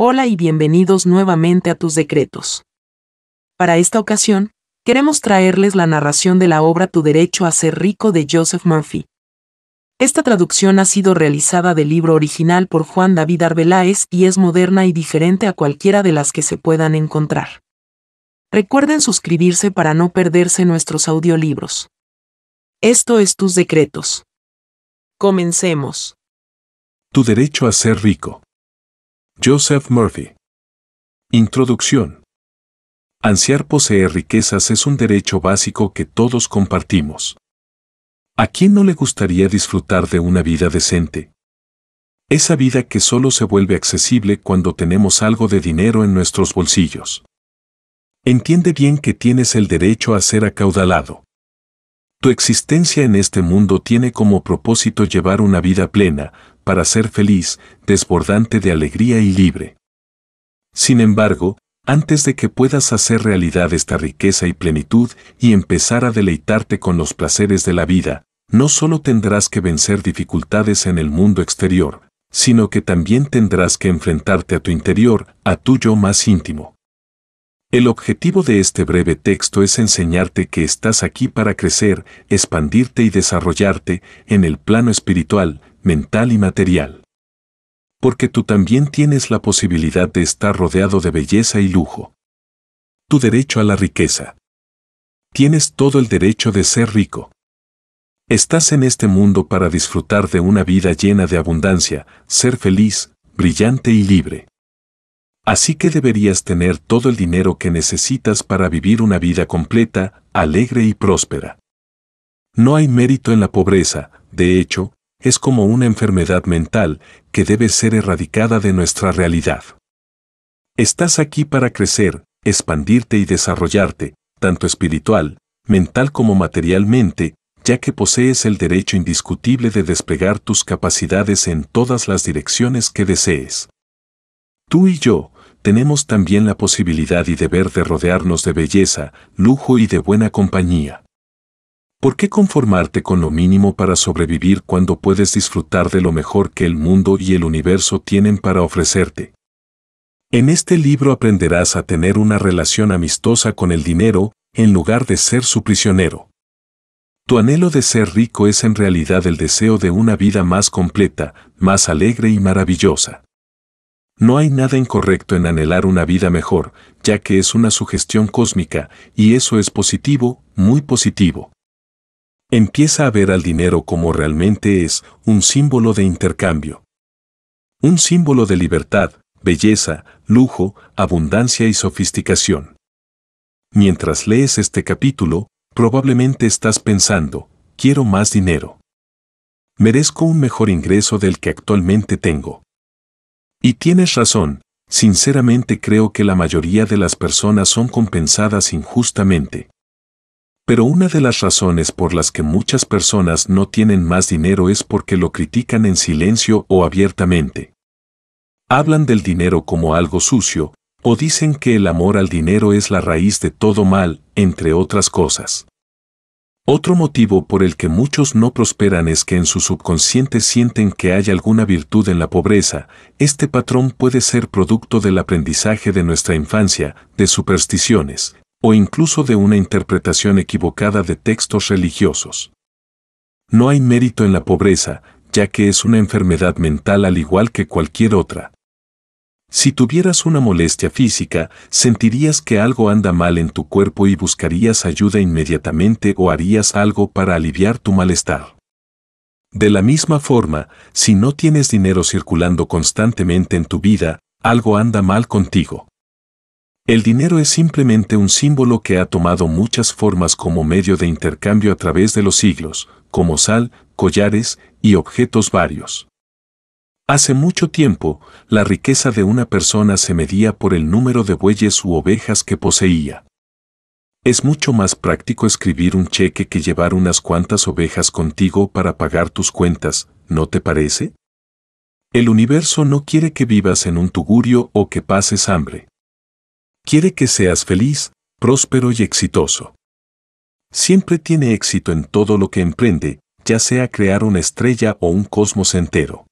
Hola y bienvenidos nuevamente a tus decretos. Para esta ocasión, queremos traerles la narración de la obra Tu derecho a ser rico de Joseph Murphy. Esta traducción ha sido realizada del libro original por Juan David Arbeláez y es moderna y diferente a cualquiera de las que se puedan encontrar. Recuerden suscribirse para no perderse nuestros audiolibros. Esto es tus decretos. Comencemos. Tu derecho a ser rico. Joseph Murphy. Introducción. Ansiar poseer riquezas es un derecho básico que todos compartimos. ¿A quién no le gustaría disfrutar de una vida decente? Esa vida que solo se vuelve accesible cuando tenemos algo de dinero en nuestros bolsillos. Entiende bien que tienes el derecho a ser acaudalado. Tu existencia en este mundo tiene como propósito llevar una vida plena, para ser feliz, desbordante de alegría y libre. Sin embargo, antes de que puedas hacer realidad esta riqueza y plenitud y empezar a deleitarte con los placeres de la vida, no solo tendrás que vencer dificultades en el mundo exterior, sino que también tendrás que enfrentarte a tu interior, a tu yo más íntimo. El objetivo de este breve texto es enseñarte que estás aquí para crecer, expandirte y desarrollarte en el plano espiritual, mental y material. Porque tú también tienes la posibilidad de estar rodeado de belleza y lujo. Tu derecho a la riqueza. Tienes todo el derecho de ser rico. Estás en este mundo para disfrutar de una vida llena de abundancia, ser feliz, brillante y libre. Así que deberías tener todo el dinero que necesitas para vivir una vida completa, alegre y próspera. No hay mérito en la pobreza, de hecho, es como una enfermedad mental que debe ser erradicada de nuestra realidad. Estás aquí para crecer, expandirte y desarrollarte, tanto espiritual, mental como materialmente, ya que posees el derecho indiscutible de desplegar tus capacidades en todas las direcciones que desees. Tú y yo tenemos también la posibilidad y deber de rodearnos de belleza, lujo y de buena compañía. ¿Por qué conformarte con lo mínimo para sobrevivir cuando puedes disfrutar de lo mejor que el mundo y el universo tienen para ofrecerte? En este libro aprenderás a tener una relación amistosa con el dinero, en lugar de ser su prisionero. Tu anhelo de ser rico es en realidad el deseo de una vida más completa, más alegre y maravillosa. No hay nada incorrecto en anhelar una vida mejor, ya que es una sugestión cósmica, y eso es positivo, muy positivo. Empieza a ver al dinero como realmente es, un símbolo de intercambio. Un símbolo de libertad, belleza, lujo, abundancia y sofisticación. Mientras lees este capítulo, probablemente estás pensando, quiero más dinero. Merezco un mejor ingreso del que actualmente tengo. Y tienes razón, sinceramente creo que la mayoría de las personas son compensadas injustamente. Pero una de las razones por las que muchas personas no tienen más dinero es porque lo critican en silencio o abiertamente. Hablan del dinero como algo sucio, o dicen que el amor al dinero es la raíz de todo mal, entre otras cosas. Otro motivo por el que muchos no prosperan es que en su subconsciente sienten que hay alguna virtud en la pobreza, este patrón puede ser producto del aprendizaje de nuestra infancia, de supersticiones, o incluso de una interpretación equivocada de textos religiosos. No hay mérito en la pobreza, ya que es una enfermedad mental al igual que cualquier otra. Si tuvieras una molestia física, sentirías que algo anda mal en tu cuerpo y buscarías ayuda inmediatamente o harías algo para aliviar tu malestar. De la misma forma, si no tienes dinero circulando constantemente en tu vida, algo anda mal contigo. El dinero es simplemente un símbolo que ha tomado muchas formas como medio de intercambio a través de los siglos, como sal, collares y objetos varios. Hace mucho tiempo, la riqueza de una persona se medía por el número de bueyes u ovejas que poseía. Es mucho más práctico escribir un cheque que llevar unas cuantas ovejas contigo para pagar tus cuentas, ¿no te parece? El universo no quiere que vivas en un tugurio o que pases hambre. Quiere que seas feliz, próspero y exitoso. Siempre tiene éxito en todo lo que emprende, ya sea crear una estrella o un cosmos entero.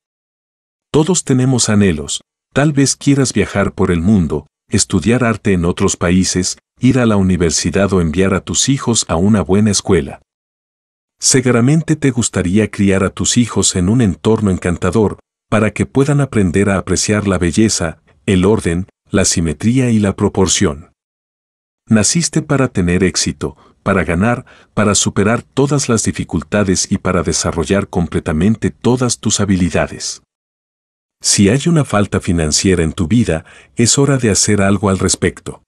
Todos tenemos anhelos, tal vez quieras viajar por el mundo, estudiar arte en otros países, ir a la universidad o enviar a tus hijos a una buena escuela. Seguramente te gustaría criar a tus hijos en un entorno encantador, para que puedan aprender a apreciar la belleza, el orden, la simetría y la proporción. Naciste para tener éxito, para ganar, para superar todas las dificultades y para desarrollar completamente todas tus habilidades. Si hay una falta financiera en tu vida, es hora de hacer algo al respecto.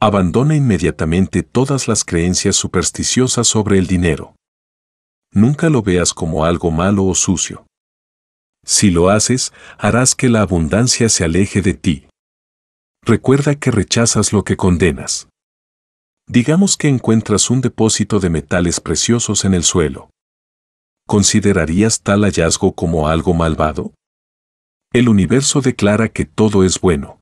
Abandona inmediatamente todas las creencias supersticiosas sobre el dinero. Nunca lo veas como algo malo o sucio. Si lo haces, harás que la abundancia se aleje de ti, Recuerda que rechazas lo que condenas. Digamos que encuentras un depósito de metales preciosos en el suelo. ¿Considerarías tal hallazgo como algo malvado? El universo declara que todo es bueno.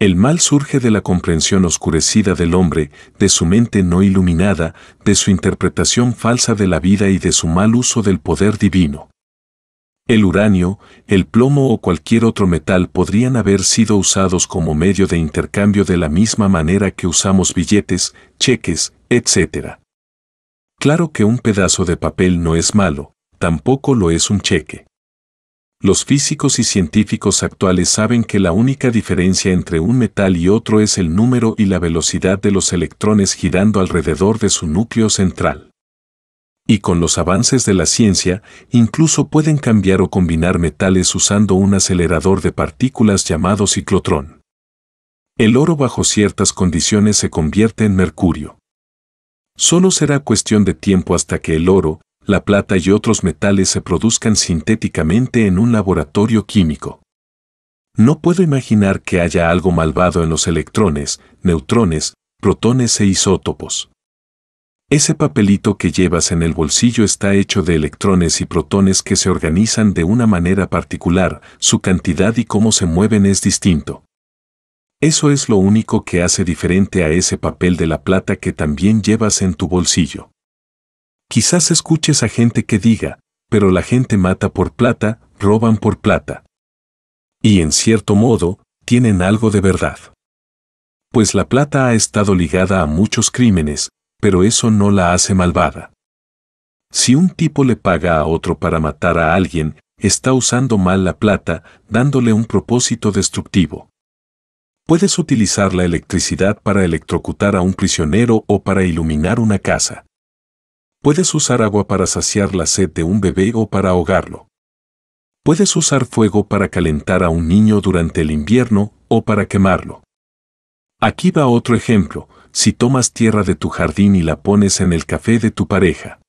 El mal surge de la comprensión oscurecida del hombre, de su mente no iluminada, de su interpretación falsa de la vida y de su mal uso del poder divino. El uranio, el plomo o cualquier otro metal podrían haber sido usados como medio de intercambio de la misma manera que usamos billetes, cheques, etc. Claro que un pedazo de papel no es malo, tampoco lo es un cheque. Los físicos y científicos actuales saben que la única diferencia entre un metal y otro es el número y la velocidad de los electrones girando alrededor de su núcleo central y con los avances de la ciencia, incluso pueden cambiar o combinar metales usando un acelerador de partículas llamado ciclotrón. El oro bajo ciertas condiciones se convierte en mercurio. Solo será cuestión de tiempo hasta que el oro, la plata y otros metales se produzcan sintéticamente en un laboratorio químico. No puedo imaginar que haya algo malvado en los electrones, neutrones, protones e isótopos. Ese papelito que llevas en el bolsillo está hecho de electrones y protones que se organizan de una manera particular, su cantidad y cómo se mueven es distinto. Eso es lo único que hace diferente a ese papel de la plata que también llevas en tu bolsillo. Quizás escuches a gente que diga, pero la gente mata por plata, roban por plata. Y en cierto modo, tienen algo de verdad. Pues la plata ha estado ligada a muchos crímenes, pero eso no la hace malvada. Si un tipo le paga a otro para matar a alguien, está usando mal la plata, dándole un propósito destructivo. Puedes utilizar la electricidad para electrocutar a un prisionero o para iluminar una casa. Puedes usar agua para saciar la sed de un bebé o para ahogarlo. Puedes usar fuego para calentar a un niño durante el invierno o para quemarlo. Aquí va otro ejemplo si tomas tierra de tu jardín y la pones en el café de tu pareja.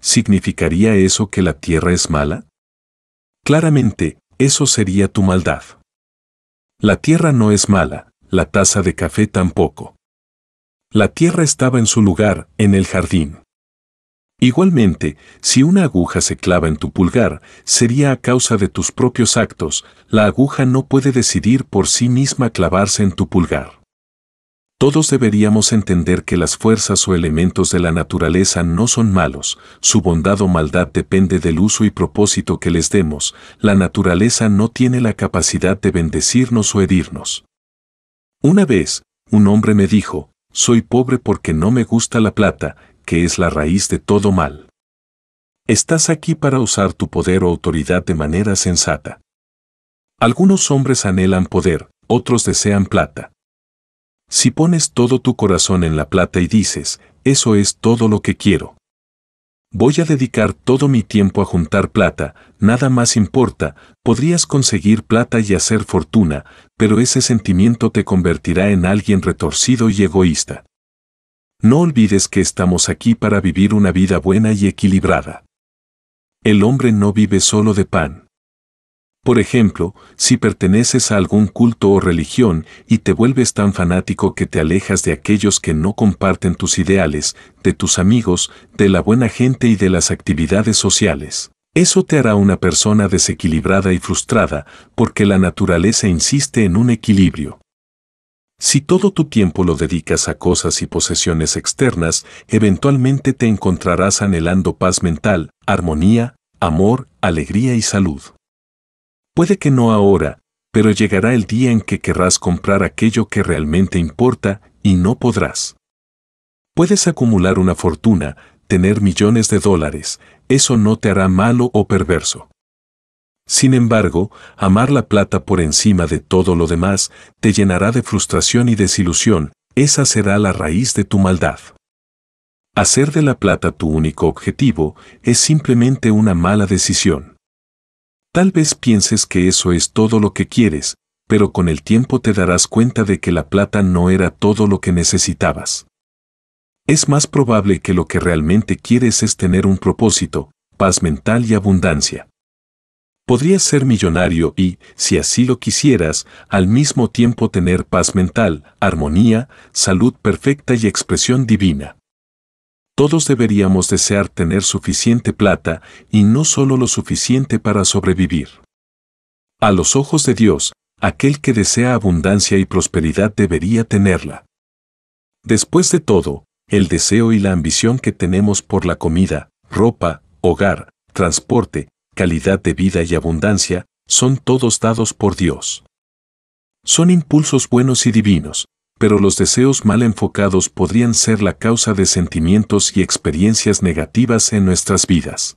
¿Significaría eso que la tierra es mala? Claramente, eso sería tu maldad. La tierra no es mala, la taza de café tampoco. La tierra estaba en su lugar, en el jardín. Igualmente, si una aguja se clava en tu pulgar, sería a causa de tus propios actos, la aguja no puede decidir por sí misma clavarse en tu pulgar. Todos deberíamos entender que las fuerzas o elementos de la naturaleza no son malos, su bondad o maldad depende del uso y propósito que les demos, la naturaleza no tiene la capacidad de bendecirnos o herirnos. Una vez, un hombre me dijo, soy pobre porque no me gusta la plata, que es la raíz de todo mal. Estás aquí para usar tu poder o autoridad de manera sensata. Algunos hombres anhelan poder, otros desean plata. Si pones todo tu corazón en la plata y dices, eso es todo lo que quiero. Voy a dedicar todo mi tiempo a juntar plata, nada más importa, podrías conseguir plata y hacer fortuna, pero ese sentimiento te convertirá en alguien retorcido y egoísta. No olvides que estamos aquí para vivir una vida buena y equilibrada. El hombre no vive solo de pan. Por ejemplo, si perteneces a algún culto o religión y te vuelves tan fanático que te alejas de aquellos que no comparten tus ideales, de tus amigos, de la buena gente y de las actividades sociales. Eso te hará una persona desequilibrada y frustrada porque la naturaleza insiste en un equilibrio. Si todo tu tiempo lo dedicas a cosas y posesiones externas, eventualmente te encontrarás anhelando paz mental, armonía, amor, alegría y salud. Puede que no ahora, pero llegará el día en que querrás comprar aquello que realmente importa y no podrás. Puedes acumular una fortuna, tener millones de dólares, eso no te hará malo o perverso. Sin embargo, amar la plata por encima de todo lo demás te llenará de frustración y desilusión, esa será la raíz de tu maldad. Hacer de la plata tu único objetivo es simplemente una mala decisión. Tal vez pienses que eso es todo lo que quieres, pero con el tiempo te darás cuenta de que la plata no era todo lo que necesitabas. Es más probable que lo que realmente quieres es tener un propósito, paz mental y abundancia. Podrías ser millonario y, si así lo quisieras, al mismo tiempo tener paz mental, armonía, salud perfecta y expresión divina. Todos deberíamos desear tener suficiente plata y no solo lo suficiente para sobrevivir. A los ojos de Dios, aquel que desea abundancia y prosperidad debería tenerla. Después de todo, el deseo y la ambición que tenemos por la comida, ropa, hogar, transporte, calidad de vida y abundancia, son todos dados por Dios. Son impulsos buenos y divinos, pero los deseos mal enfocados podrían ser la causa de sentimientos y experiencias negativas en nuestras vidas.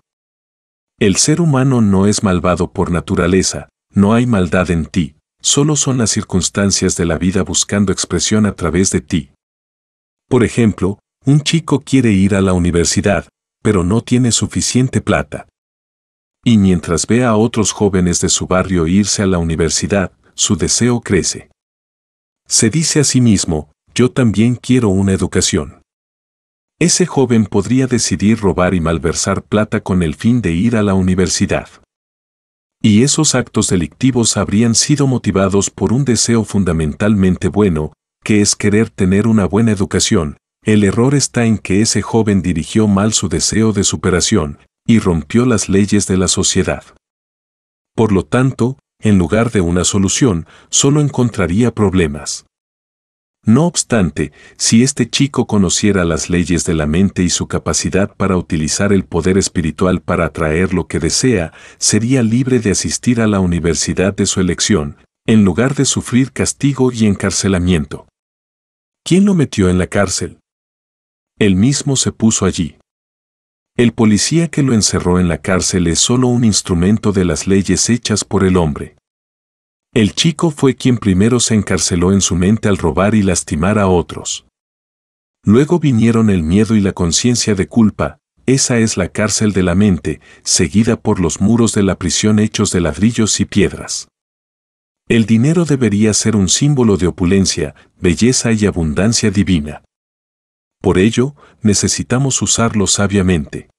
El ser humano no es malvado por naturaleza, no hay maldad en ti, solo son las circunstancias de la vida buscando expresión a través de ti. Por ejemplo, un chico quiere ir a la universidad, pero no tiene suficiente plata. Y mientras ve a otros jóvenes de su barrio irse a la universidad, su deseo crece. Se dice a sí mismo, yo también quiero una educación. Ese joven podría decidir robar y malversar plata con el fin de ir a la universidad. Y esos actos delictivos habrían sido motivados por un deseo fundamentalmente bueno, que es querer tener una buena educación. El error está en que ese joven dirigió mal su deseo de superación, y rompió las leyes de la sociedad. Por lo tanto, en lugar de una solución, solo encontraría problemas. No obstante, si este chico conociera las leyes de la mente y su capacidad para utilizar el poder espiritual para atraer lo que desea, sería libre de asistir a la universidad de su elección, en lugar de sufrir castigo y encarcelamiento. ¿Quién lo metió en la cárcel? Él mismo se puso allí. El policía que lo encerró en la cárcel es solo un instrumento de las leyes hechas por el hombre. El chico fue quien primero se encarceló en su mente al robar y lastimar a otros. Luego vinieron el miedo y la conciencia de culpa, esa es la cárcel de la mente, seguida por los muros de la prisión hechos de ladrillos y piedras. El dinero debería ser un símbolo de opulencia, belleza y abundancia divina. Por ello, necesitamos usarlo sabiamente.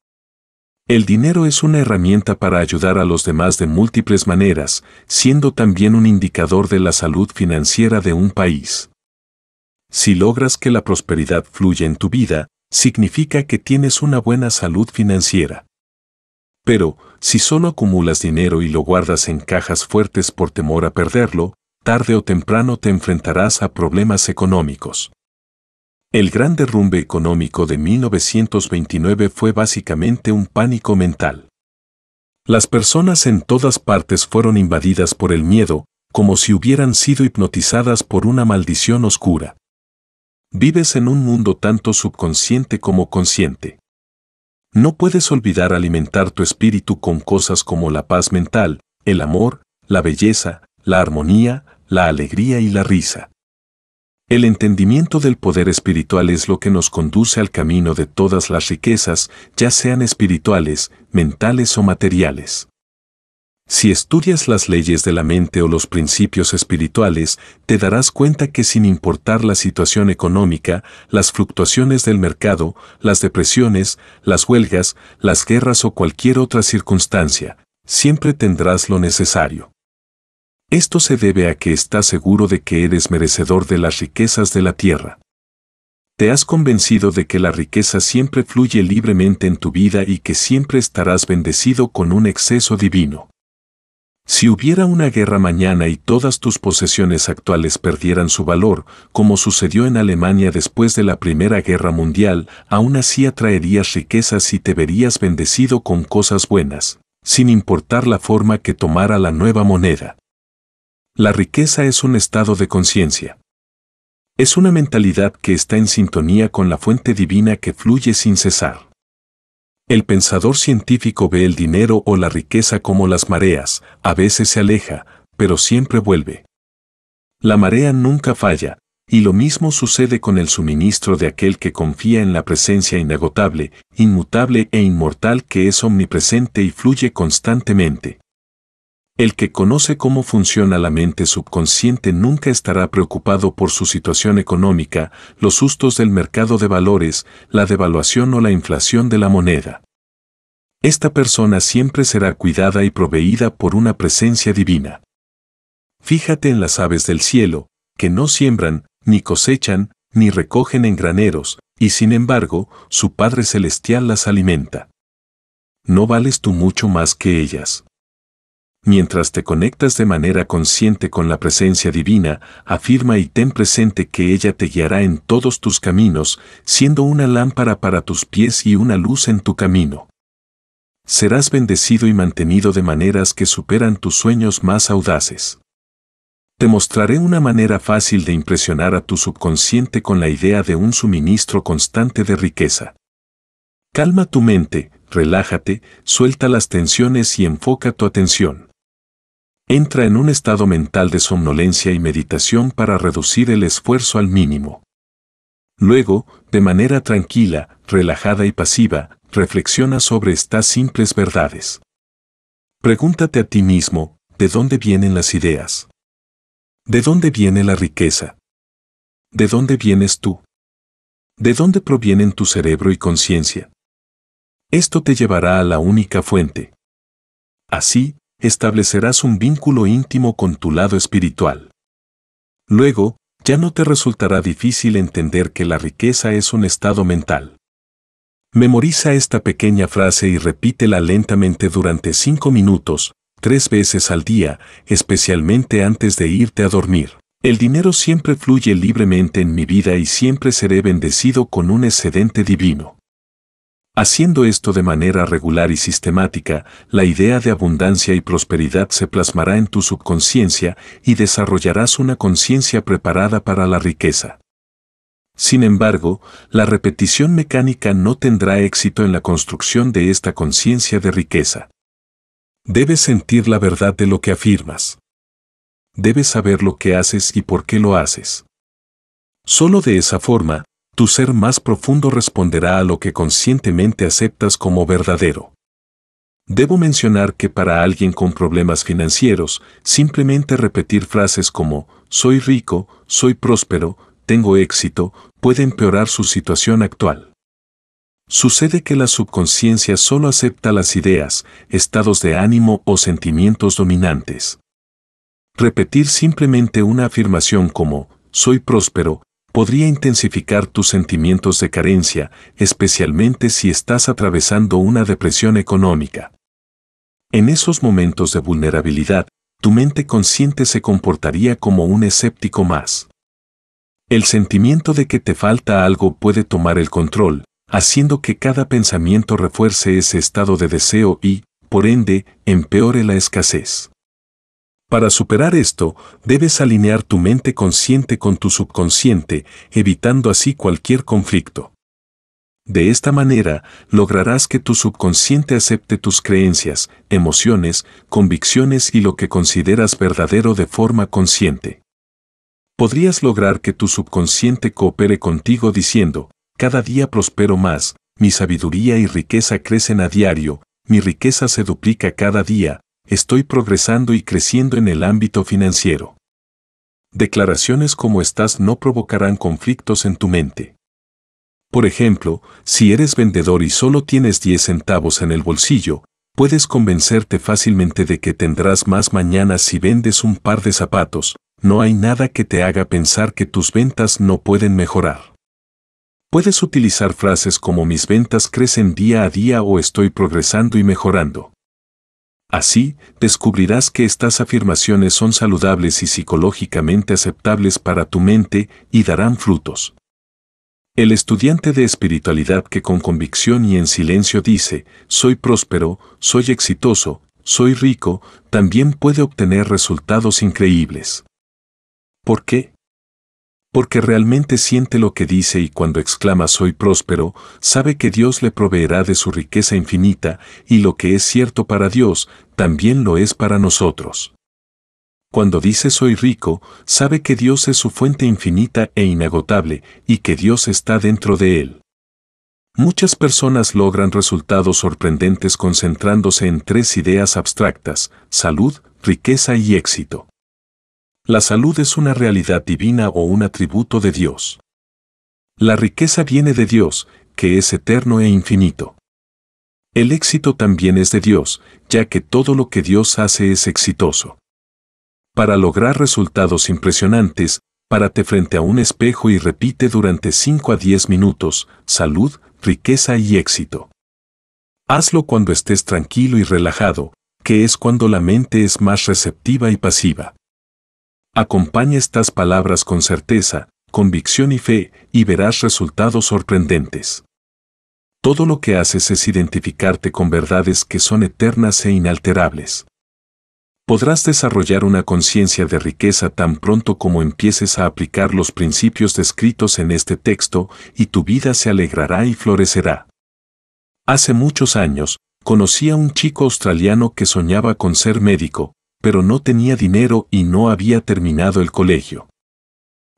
El dinero es una herramienta para ayudar a los demás de múltiples maneras, siendo también un indicador de la salud financiera de un país. Si logras que la prosperidad fluya en tu vida, significa que tienes una buena salud financiera. Pero, si solo acumulas dinero y lo guardas en cajas fuertes por temor a perderlo, tarde o temprano te enfrentarás a problemas económicos. El gran derrumbe económico de 1929 fue básicamente un pánico mental. Las personas en todas partes fueron invadidas por el miedo, como si hubieran sido hipnotizadas por una maldición oscura. Vives en un mundo tanto subconsciente como consciente. No puedes olvidar alimentar tu espíritu con cosas como la paz mental, el amor, la belleza, la armonía, la alegría y la risa. El entendimiento del poder espiritual es lo que nos conduce al camino de todas las riquezas, ya sean espirituales, mentales o materiales. Si estudias las leyes de la mente o los principios espirituales, te darás cuenta que sin importar la situación económica, las fluctuaciones del mercado, las depresiones, las huelgas, las guerras o cualquier otra circunstancia, siempre tendrás lo necesario. Esto se debe a que estás seguro de que eres merecedor de las riquezas de la tierra. Te has convencido de que la riqueza siempre fluye libremente en tu vida y que siempre estarás bendecido con un exceso divino. Si hubiera una guerra mañana y todas tus posesiones actuales perdieran su valor, como sucedió en Alemania después de la Primera Guerra Mundial, aún así atraerías riquezas y te verías bendecido con cosas buenas, sin importar la forma que tomara la nueva moneda. La riqueza es un estado de conciencia. Es una mentalidad que está en sintonía con la fuente divina que fluye sin cesar. El pensador científico ve el dinero o la riqueza como las mareas, a veces se aleja, pero siempre vuelve. La marea nunca falla, y lo mismo sucede con el suministro de aquel que confía en la presencia inagotable, inmutable e inmortal que es omnipresente y fluye constantemente. El que conoce cómo funciona la mente subconsciente nunca estará preocupado por su situación económica, los sustos del mercado de valores, la devaluación o la inflación de la moneda. Esta persona siempre será cuidada y proveída por una presencia divina. Fíjate en las aves del cielo, que no siembran, ni cosechan, ni recogen en graneros, y sin embargo, su Padre Celestial las alimenta. ¿No vales tú mucho más que ellas? mientras te conectas de manera consciente con la presencia divina, afirma y ten presente que ella te guiará en todos tus caminos, siendo una lámpara para tus pies y una luz en tu camino. Serás bendecido y mantenido de maneras que superan tus sueños más audaces. Te mostraré una manera fácil de impresionar a tu subconsciente con la idea de un suministro constante de riqueza. Calma tu mente, relájate, suelta las tensiones y enfoca tu atención entra en un estado mental de somnolencia y meditación para reducir el esfuerzo al mínimo. Luego, de manera tranquila, relajada y pasiva, reflexiona sobre estas simples verdades. Pregúntate a ti mismo, ¿de dónde vienen las ideas? ¿De dónde viene la riqueza? ¿De dónde vienes tú? ¿De dónde provienen tu cerebro y conciencia? Esto te llevará a la única fuente. Así, establecerás un vínculo íntimo con tu lado espiritual. Luego, ya no te resultará difícil entender que la riqueza es un estado mental. Memoriza esta pequeña frase y repítela lentamente durante cinco minutos, tres veces al día, especialmente antes de irte a dormir. El dinero siempre fluye libremente en mi vida y siempre seré bendecido con un excedente divino. Haciendo esto de manera regular y sistemática, la idea de abundancia y prosperidad se plasmará en tu subconsciencia y desarrollarás una conciencia preparada para la riqueza. Sin embargo, la repetición mecánica no tendrá éxito en la construcción de esta conciencia de riqueza. Debes sentir la verdad de lo que afirmas. Debes saber lo que haces y por qué lo haces. Solo de esa forma, tu ser más profundo responderá a lo que conscientemente aceptas como verdadero. Debo mencionar que para alguien con problemas financieros, simplemente repetir frases como soy rico, soy próspero, tengo éxito, puede empeorar su situación actual. Sucede que la subconsciencia solo acepta las ideas, estados de ánimo o sentimientos dominantes. Repetir simplemente una afirmación como soy próspero podría intensificar tus sentimientos de carencia, especialmente si estás atravesando una depresión económica. En esos momentos de vulnerabilidad, tu mente consciente se comportaría como un escéptico más. El sentimiento de que te falta algo puede tomar el control, haciendo que cada pensamiento refuerce ese estado de deseo y, por ende, empeore la escasez. Para superar esto, debes alinear tu mente consciente con tu subconsciente, evitando así cualquier conflicto. De esta manera, lograrás que tu subconsciente acepte tus creencias, emociones, convicciones y lo que consideras verdadero de forma consciente. Podrías lograr que tu subconsciente coopere contigo diciendo, cada día prospero más, mi sabiduría y riqueza crecen a diario, mi riqueza se duplica cada día, estoy progresando y creciendo en el ámbito financiero. Declaraciones como estas no provocarán conflictos en tu mente. Por ejemplo, si eres vendedor y solo tienes 10 centavos en el bolsillo, puedes convencerte fácilmente de que tendrás más mañana si vendes un par de zapatos, no hay nada que te haga pensar que tus ventas no pueden mejorar. Puedes utilizar frases como mis ventas crecen día a día o estoy progresando y mejorando. Así, descubrirás que estas afirmaciones son saludables y psicológicamente aceptables para tu mente y darán frutos. El estudiante de espiritualidad que con convicción y en silencio dice, soy próspero, soy exitoso, soy rico, también puede obtener resultados increíbles. ¿Por qué? porque realmente siente lo que dice y cuando exclama soy próspero, sabe que Dios le proveerá de su riqueza infinita, y lo que es cierto para Dios, también lo es para nosotros. Cuando dice soy rico, sabe que Dios es su fuente infinita e inagotable, y que Dios está dentro de él. Muchas personas logran resultados sorprendentes concentrándose en tres ideas abstractas, salud, riqueza y éxito. La salud es una realidad divina o un atributo de Dios. La riqueza viene de Dios, que es eterno e infinito. El éxito también es de Dios, ya que todo lo que Dios hace es exitoso. Para lograr resultados impresionantes, párate frente a un espejo y repite durante 5 a 10 minutos, salud, riqueza y éxito. Hazlo cuando estés tranquilo y relajado, que es cuando la mente es más receptiva y pasiva. Acompaña estas palabras con certeza, convicción y fe, y verás resultados sorprendentes. Todo lo que haces es identificarte con verdades que son eternas e inalterables. Podrás desarrollar una conciencia de riqueza tan pronto como empieces a aplicar los principios descritos en este texto y tu vida se alegrará y florecerá. Hace muchos años, conocí a un chico australiano que soñaba con ser médico, pero no tenía dinero y no había terminado el colegio.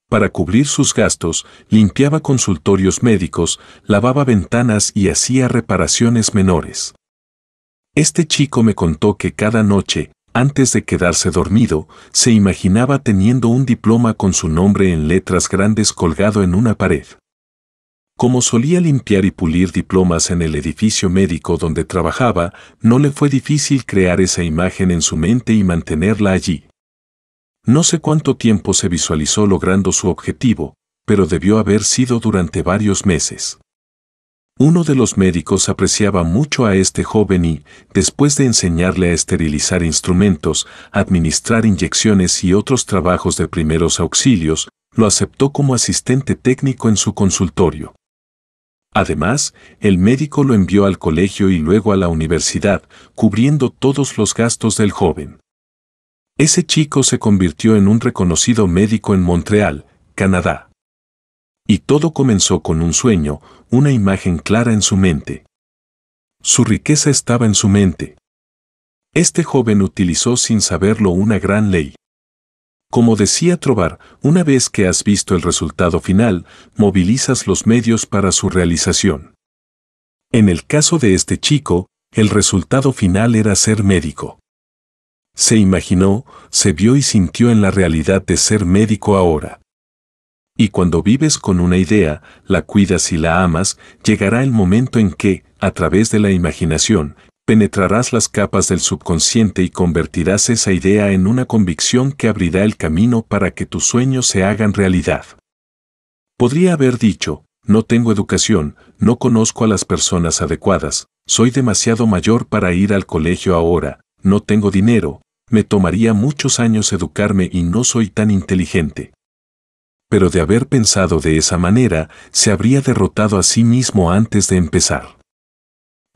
Para cubrir sus gastos, limpiaba consultorios médicos, lavaba ventanas y hacía reparaciones menores. Este chico me contó que cada noche, antes de quedarse dormido, se imaginaba teniendo un diploma con su nombre en letras grandes colgado en una pared. Como solía limpiar y pulir diplomas en el edificio médico donde trabajaba, no le fue difícil crear esa imagen en su mente y mantenerla allí. No sé cuánto tiempo se visualizó logrando su objetivo, pero debió haber sido durante varios meses. Uno de los médicos apreciaba mucho a este joven y, después de enseñarle a esterilizar instrumentos, administrar inyecciones y otros trabajos de primeros auxilios, lo aceptó como asistente técnico en su consultorio. Además, el médico lo envió al colegio y luego a la universidad, cubriendo todos los gastos del joven. Ese chico se convirtió en un reconocido médico en Montreal, Canadá. Y todo comenzó con un sueño, una imagen clara en su mente. Su riqueza estaba en su mente. Este joven utilizó sin saberlo una gran ley. Como decía Trobar, una vez que has visto el resultado final, movilizas los medios para su realización. En el caso de este chico, el resultado final era ser médico. Se imaginó, se vio y sintió en la realidad de ser médico ahora. Y cuando vives con una idea, la cuidas y la amas, llegará el momento en que, a través de la imaginación, penetrarás las capas del subconsciente y convertirás esa idea en una convicción que abrirá el camino para que tus sueños se hagan realidad. Podría haber dicho, no tengo educación, no conozco a las personas adecuadas, soy demasiado mayor para ir al colegio ahora, no tengo dinero, me tomaría muchos años educarme y no soy tan inteligente. Pero de haber pensado de esa manera, se habría derrotado a sí mismo antes de empezar.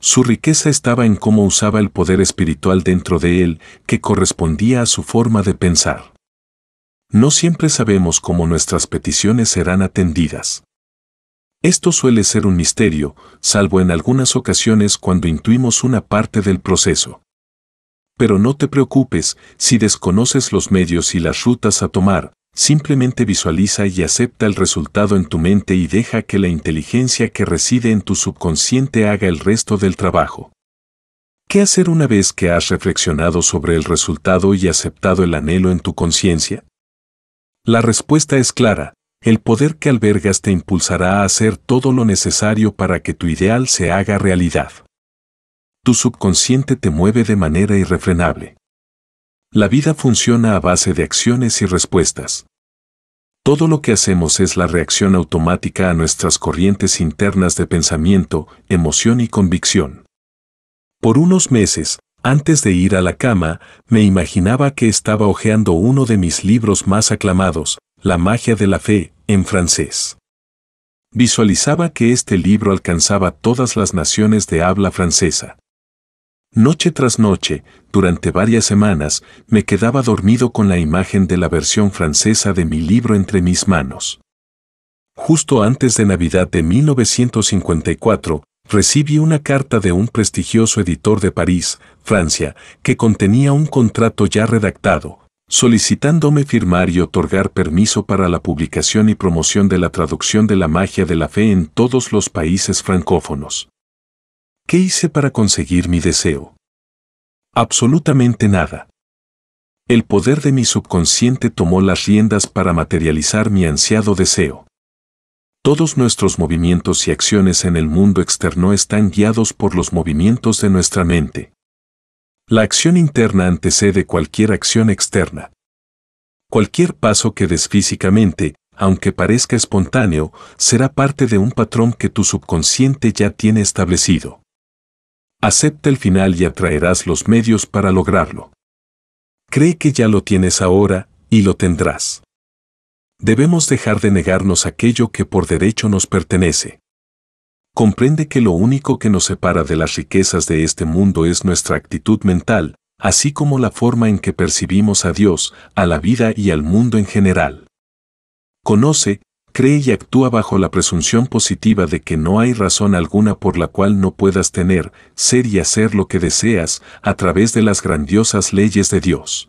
Su riqueza estaba en cómo usaba el poder espiritual dentro de él, que correspondía a su forma de pensar. No siempre sabemos cómo nuestras peticiones serán atendidas. Esto suele ser un misterio, salvo en algunas ocasiones cuando intuimos una parte del proceso. Pero no te preocupes si desconoces los medios y las rutas a tomar, Simplemente visualiza y acepta el resultado en tu mente y deja que la inteligencia que reside en tu subconsciente haga el resto del trabajo. ¿Qué hacer una vez que has reflexionado sobre el resultado y aceptado el anhelo en tu conciencia? La respuesta es clara, el poder que albergas te impulsará a hacer todo lo necesario para que tu ideal se haga realidad. Tu subconsciente te mueve de manera irrefrenable. La vida funciona a base de acciones y respuestas. Todo lo que hacemos es la reacción automática a nuestras corrientes internas de pensamiento, emoción y convicción. Por unos meses, antes de ir a la cama, me imaginaba que estaba hojeando uno de mis libros más aclamados, La magia de la fe, en francés. Visualizaba que este libro alcanzaba todas las naciones de habla francesa. Noche tras noche, durante varias semanas, me quedaba dormido con la imagen de la versión francesa de mi libro entre mis manos. Justo antes de Navidad de 1954, recibí una carta de un prestigioso editor de París, Francia, que contenía un contrato ya redactado, solicitándome firmar y otorgar permiso para la publicación y promoción de la traducción de la magia de la fe en todos los países francófonos. ¿Qué hice para conseguir mi deseo? Absolutamente nada. El poder de mi subconsciente tomó las riendas para materializar mi ansiado deseo. Todos nuestros movimientos y acciones en el mundo externo están guiados por los movimientos de nuestra mente. La acción interna antecede cualquier acción externa. Cualquier paso que des físicamente, aunque parezca espontáneo, será parte de un patrón que tu subconsciente ya tiene establecido. Acepta el final y atraerás los medios para lograrlo. Cree que ya lo tienes ahora y lo tendrás. Debemos dejar de negarnos aquello que por derecho nos pertenece. Comprende que lo único que nos separa de las riquezas de este mundo es nuestra actitud mental, así como la forma en que percibimos a Dios, a la vida y al mundo en general. Conoce, cree y actúa bajo la presunción positiva de que no hay razón alguna por la cual no puedas tener, ser y hacer lo que deseas a través de las grandiosas leyes de Dios.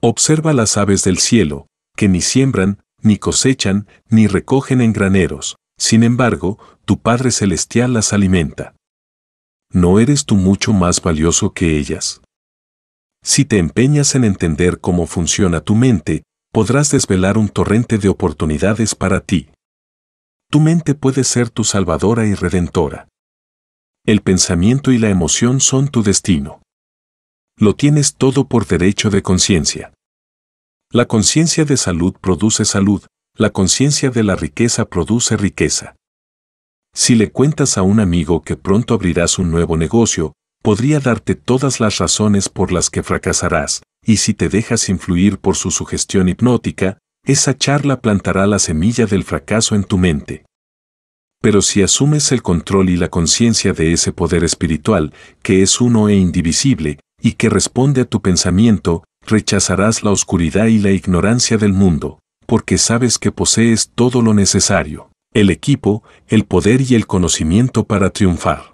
Observa las aves del cielo, que ni siembran, ni cosechan, ni recogen en graneros, sin embargo, tu Padre Celestial las alimenta. ¿No eres tú mucho más valioso que ellas? Si te empeñas en entender cómo funciona tu mente, podrás desvelar un torrente de oportunidades para ti. Tu mente puede ser tu salvadora y redentora. El pensamiento y la emoción son tu destino. Lo tienes todo por derecho de conciencia. La conciencia de salud produce salud, la conciencia de la riqueza produce riqueza. Si le cuentas a un amigo que pronto abrirás un nuevo negocio, podría darte todas las razones por las que fracasarás, y si te dejas influir por su sugestión hipnótica, esa charla plantará la semilla del fracaso en tu mente. Pero si asumes el control y la conciencia de ese poder espiritual, que es uno e indivisible, y que responde a tu pensamiento, rechazarás la oscuridad y la ignorancia del mundo, porque sabes que posees todo lo necesario, el equipo, el poder y el conocimiento para triunfar.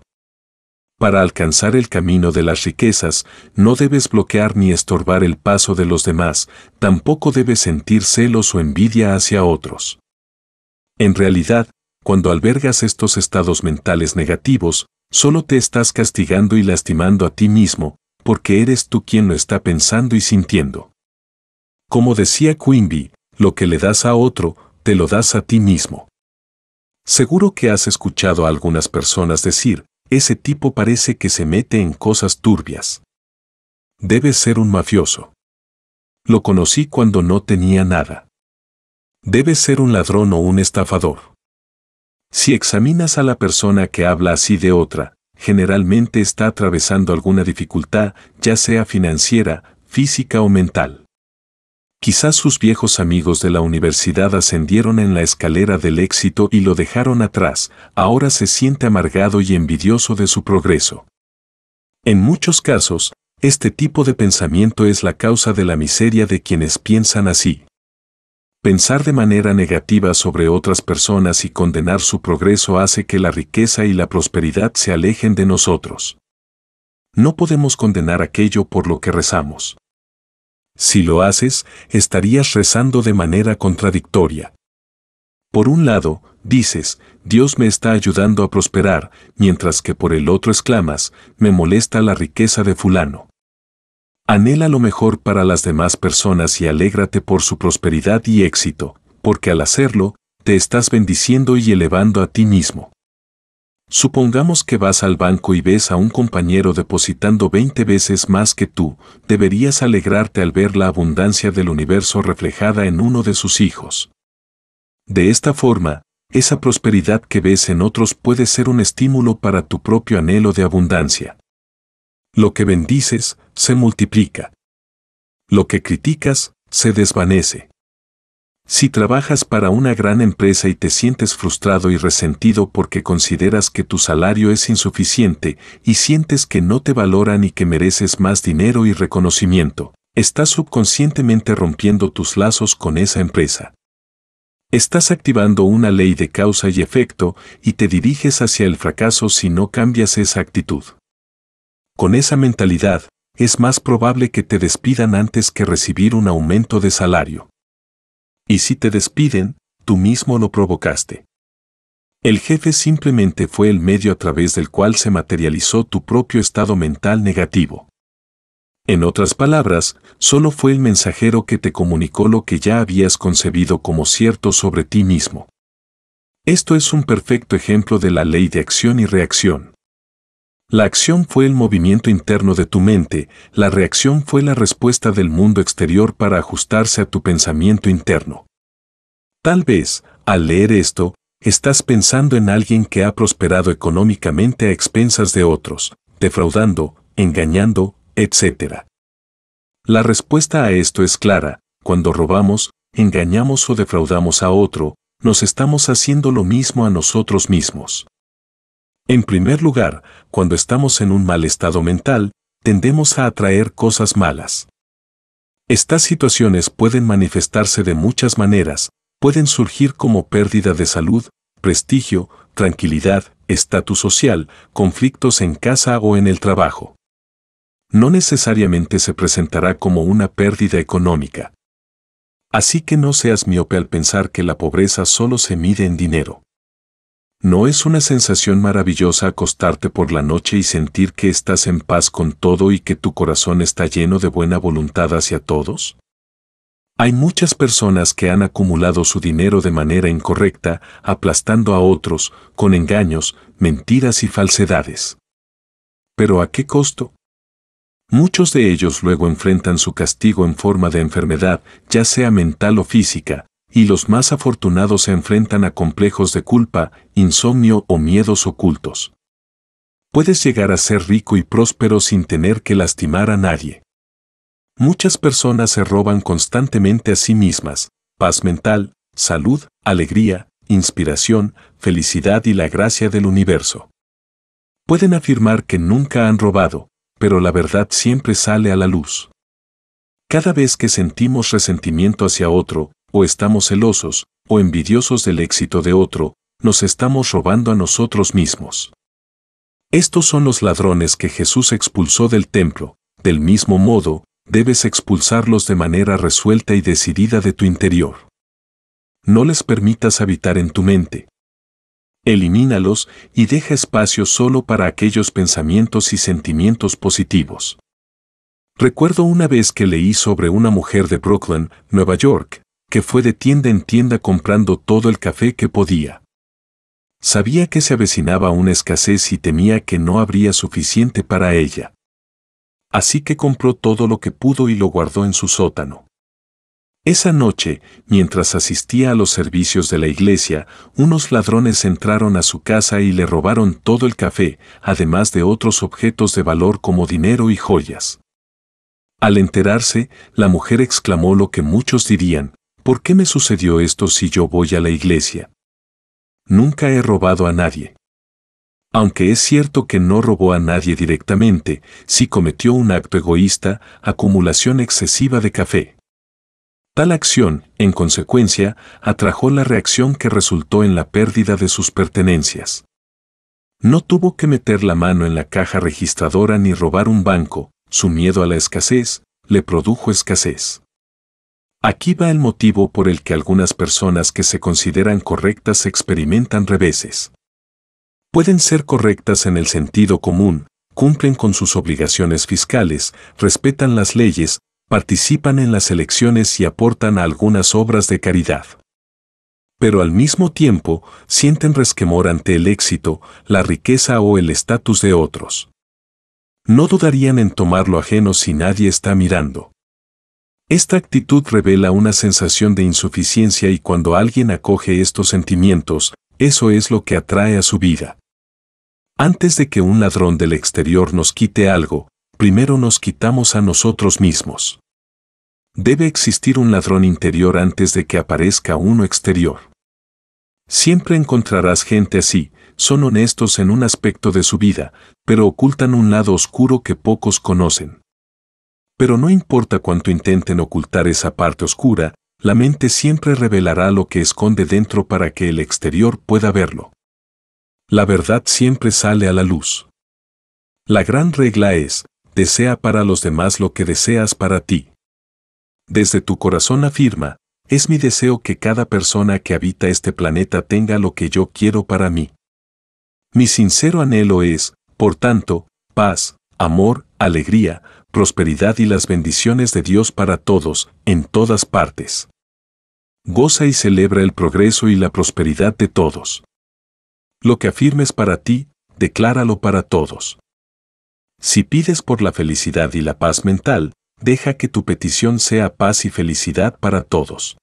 Para alcanzar el camino de las riquezas, no debes bloquear ni estorbar el paso de los demás, tampoco debes sentir celos o envidia hacia otros. En realidad, cuando albergas estos estados mentales negativos, solo te estás castigando y lastimando a ti mismo, porque eres tú quien lo está pensando y sintiendo. Como decía Quimby, lo que le das a otro, te lo das a ti mismo. Seguro que has escuchado a algunas personas decir, ese tipo parece que se mete en cosas turbias. Debe ser un mafioso. Lo conocí cuando no tenía nada. Debe ser un ladrón o un estafador. Si examinas a la persona que habla así de otra, generalmente está atravesando alguna dificultad, ya sea financiera, física o mental. Quizás sus viejos amigos de la universidad ascendieron en la escalera del éxito y lo dejaron atrás, ahora se siente amargado y envidioso de su progreso. En muchos casos, este tipo de pensamiento es la causa de la miseria de quienes piensan así. Pensar de manera negativa sobre otras personas y condenar su progreso hace que la riqueza y la prosperidad se alejen de nosotros. No podemos condenar aquello por lo que rezamos. Si lo haces, estarías rezando de manera contradictoria. Por un lado, dices, Dios me está ayudando a prosperar, mientras que por el otro exclamas, me molesta la riqueza de fulano. Anhela lo mejor para las demás personas y alégrate por su prosperidad y éxito, porque al hacerlo, te estás bendiciendo y elevando a ti mismo. Supongamos que vas al banco y ves a un compañero depositando 20 veces más que tú, deberías alegrarte al ver la abundancia del universo reflejada en uno de sus hijos. De esta forma, esa prosperidad que ves en otros puede ser un estímulo para tu propio anhelo de abundancia. Lo que bendices, se multiplica. Lo que criticas, se desvanece. Si trabajas para una gran empresa y te sientes frustrado y resentido porque consideras que tu salario es insuficiente y sientes que no te valoran y que mereces más dinero y reconocimiento, estás subconscientemente rompiendo tus lazos con esa empresa. Estás activando una ley de causa y efecto y te diriges hacia el fracaso si no cambias esa actitud. Con esa mentalidad, es más probable que te despidan antes que recibir un aumento de salario. Y si te despiden, tú mismo lo provocaste. El jefe simplemente fue el medio a través del cual se materializó tu propio estado mental negativo. En otras palabras, solo fue el mensajero que te comunicó lo que ya habías concebido como cierto sobre ti mismo. Esto es un perfecto ejemplo de la ley de acción y reacción. La acción fue el movimiento interno de tu mente, la reacción fue la respuesta del mundo exterior para ajustarse a tu pensamiento interno. Tal vez, al leer esto, estás pensando en alguien que ha prosperado económicamente a expensas de otros, defraudando, engañando, etc. La respuesta a esto es clara, cuando robamos, engañamos o defraudamos a otro, nos estamos haciendo lo mismo a nosotros mismos. En primer lugar, cuando estamos en un mal estado mental, tendemos a atraer cosas malas. Estas situaciones pueden manifestarse de muchas maneras, pueden surgir como pérdida de salud, prestigio, tranquilidad, estatus social, conflictos en casa o en el trabajo. No necesariamente se presentará como una pérdida económica. Así que no seas miope al pensar que la pobreza solo se mide en dinero. ¿No es una sensación maravillosa acostarte por la noche y sentir que estás en paz con todo y que tu corazón está lleno de buena voluntad hacia todos? Hay muchas personas que han acumulado su dinero de manera incorrecta, aplastando a otros, con engaños, mentiras y falsedades. ¿Pero a qué costo? Muchos de ellos luego enfrentan su castigo en forma de enfermedad, ya sea mental o física, y los más afortunados se enfrentan a complejos de culpa, insomnio o miedos ocultos. Puedes llegar a ser rico y próspero sin tener que lastimar a nadie. Muchas personas se roban constantemente a sí mismas, paz mental, salud, alegría, inspiración, felicidad y la gracia del universo. Pueden afirmar que nunca han robado, pero la verdad siempre sale a la luz. Cada vez que sentimos resentimiento hacia otro, o estamos celosos, o envidiosos del éxito de otro, nos estamos robando a nosotros mismos. Estos son los ladrones que Jesús expulsó del templo, del mismo modo, debes expulsarlos de manera resuelta y decidida de tu interior. No les permitas habitar en tu mente. Elimínalos y deja espacio solo para aquellos pensamientos y sentimientos positivos. Recuerdo una vez que leí sobre una mujer de Brooklyn, Nueva York, que fue de tienda en tienda comprando todo el café que podía. Sabía que se avecinaba una escasez y temía que no habría suficiente para ella. Así que compró todo lo que pudo y lo guardó en su sótano. Esa noche, mientras asistía a los servicios de la iglesia, unos ladrones entraron a su casa y le robaron todo el café, además de otros objetos de valor como dinero y joyas. Al enterarse, la mujer exclamó lo que muchos dirían, ¿por qué me sucedió esto si yo voy a la iglesia? Nunca he robado a nadie. Aunque es cierto que no robó a nadie directamente, sí cometió un acto egoísta, acumulación excesiva de café. Tal acción, en consecuencia, atrajo la reacción que resultó en la pérdida de sus pertenencias. No tuvo que meter la mano en la caja registradora ni robar un banco, su miedo a la escasez le produjo escasez. Aquí va el motivo por el que algunas personas que se consideran correctas experimentan reveses. Pueden ser correctas en el sentido común, cumplen con sus obligaciones fiscales, respetan las leyes, participan en las elecciones y aportan a algunas obras de caridad. Pero al mismo tiempo sienten resquemor ante el éxito, la riqueza o el estatus de otros. No dudarían en tomar lo ajeno si nadie está mirando. Esta actitud revela una sensación de insuficiencia y cuando alguien acoge estos sentimientos, eso es lo que atrae a su vida. Antes de que un ladrón del exterior nos quite algo, primero nos quitamos a nosotros mismos. Debe existir un ladrón interior antes de que aparezca uno exterior. Siempre encontrarás gente así, son honestos en un aspecto de su vida, pero ocultan un lado oscuro que pocos conocen. Pero no importa cuánto intenten ocultar esa parte oscura, la mente siempre revelará lo que esconde dentro para que el exterior pueda verlo. La verdad siempre sale a la luz. La gran regla es, desea para los demás lo que deseas para ti. Desde tu corazón afirma, es mi deseo que cada persona que habita este planeta tenga lo que yo quiero para mí. Mi sincero anhelo es, por tanto, paz, amor, alegría, prosperidad y las bendiciones de Dios para todos, en todas partes. Goza y celebra el progreso y la prosperidad de todos. Lo que afirmes para ti, decláralo para todos. Si pides por la felicidad y la paz mental, deja que tu petición sea paz y felicidad para todos.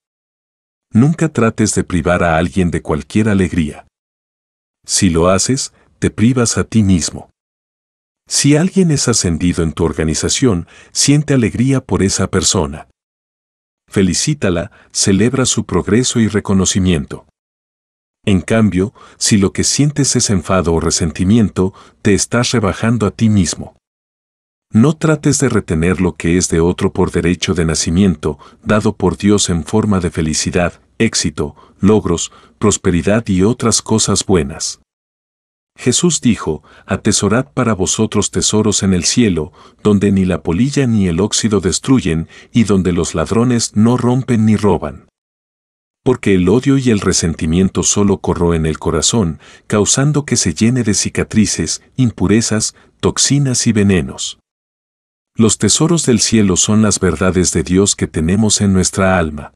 Nunca trates de privar a alguien de cualquier alegría. Si lo haces, te privas a ti mismo. Si alguien es ascendido en tu organización, siente alegría por esa persona. Felicítala, celebra su progreso y reconocimiento. En cambio, si lo que sientes es enfado o resentimiento, te estás rebajando a ti mismo. No trates de retener lo que es de otro por derecho de nacimiento, dado por Dios en forma de felicidad, éxito, logros, prosperidad y otras cosas buenas. Jesús dijo, atesorad para vosotros tesoros en el cielo, donde ni la polilla ni el óxido destruyen, y donde los ladrones no rompen ni roban. Porque el odio y el resentimiento solo corroen el corazón, causando que se llene de cicatrices, impurezas, toxinas y venenos. Los tesoros del cielo son las verdades de Dios que tenemos en nuestra alma.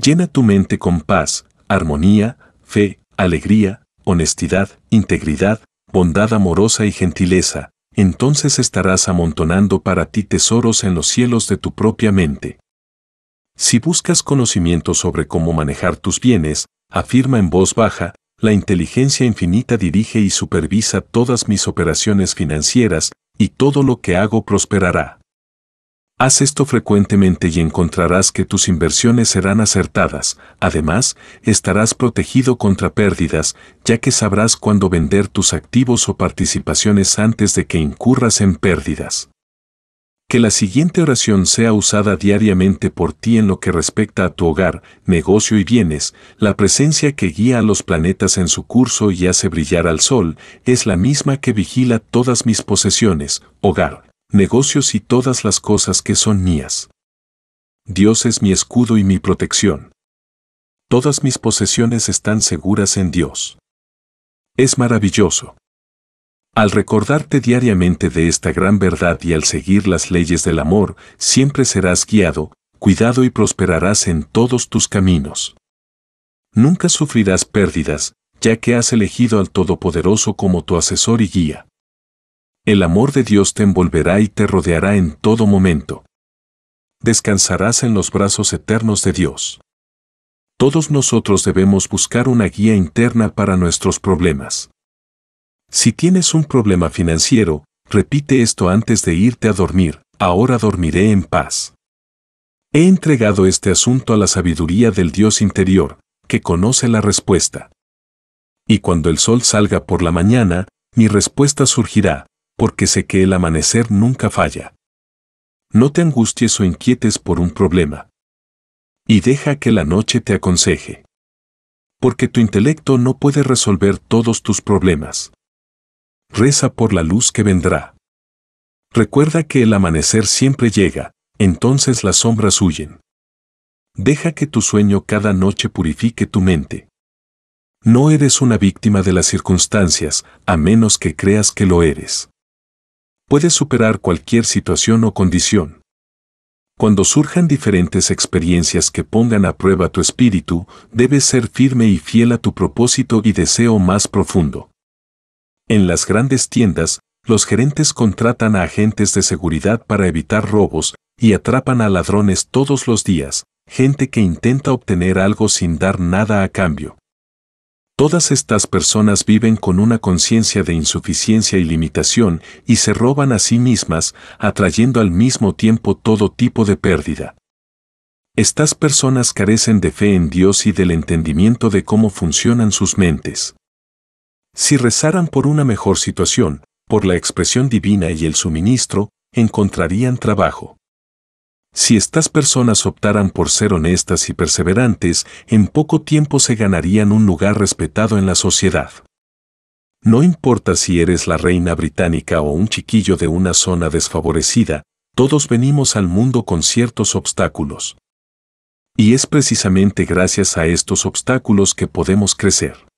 Llena tu mente con paz, armonía, fe, alegría, honestidad, integridad, bondad amorosa y gentileza, entonces estarás amontonando para ti tesoros en los cielos de tu propia mente. Si buscas conocimiento sobre cómo manejar tus bienes, afirma en voz baja, la inteligencia infinita dirige y supervisa todas mis operaciones financieras, y todo lo que hago prosperará. Haz esto frecuentemente y encontrarás que tus inversiones serán acertadas. Además, estarás protegido contra pérdidas, ya que sabrás cuándo vender tus activos o participaciones antes de que incurras en pérdidas. Que la siguiente oración sea usada diariamente por ti en lo que respecta a tu hogar, negocio y bienes, la presencia que guía a los planetas en su curso y hace brillar al sol, es la misma que vigila todas mis posesiones, hogar, negocios y todas las cosas que son mías. Dios es mi escudo y mi protección. Todas mis posesiones están seguras en Dios. Es maravilloso. Al recordarte diariamente de esta gran verdad y al seguir las leyes del amor, siempre serás guiado, cuidado y prosperarás en todos tus caminos. Nunca sufrirás pérdidas, ya que has elegido al Todopoderoso como tu asesor y guía el amor de Dios te envolverá y te rodeará en todo momento. Descansarás en los brazos eternos de Dios. Todos nosotros debemos buscar una guía interna para nuestros problemas. Si tienes un problema financiero, repite esto antes de irte a dormir, ahora dormiré en paz. He entregado este asunto a la sabiduría del Dios interior, que conoce la respuesta. Y cuando el sol salga por la mañana, mi respuesta surgirá, porque sé que el amanecer nunca falla. No te angusties o inquietes por un problema. Y deja que la noche te aconseje. Porque tu intelecto no puede resolver todos tus problemas. Reza por la luz que vendrá. Recuerda que el amanecer siempre llega, entonces las sombras huyen. Deja que tu sueño cada noche purifique tu mente. No eres una víctima de las circunstancias, a menos que creas que lo eres puedes superar cualquier situación o condición. Cuando surjan diferentes experiencias que pongan a prueba tu espíritu, debes ser firme y fiel a tu propósito y deseo más profundo. En las grandes tiendas, los gerentes contratan a agentes de seguridad para evitar robos y atrapan a ladrones todos los días, gente que intenta obtener algo sin dar nada a cambio. Todas estas personas viven con una conciencia de insuficiencia y limitación y se roban a sí mismas, atrayendo al mismo tiempo todo tipo de pérdida. Estas personas carecen de fe en Dios y del entendimiento de cómo funcionan sus mentes. Si rezaran por una mejor situación, por la expresión divina y el suministro, encontrarían trabajo. Si estas personas optaran por ser honestas y perseverantes, en poco tiempo se ganarían un lugar respetado en la sociedad. No importa si eres la reina británica o un chiquillo de una zona desfavorecida, todos venimos al mundo con ciertos obstáculos. Y es precisamente gracias a estos obstáculos que podemos crecer.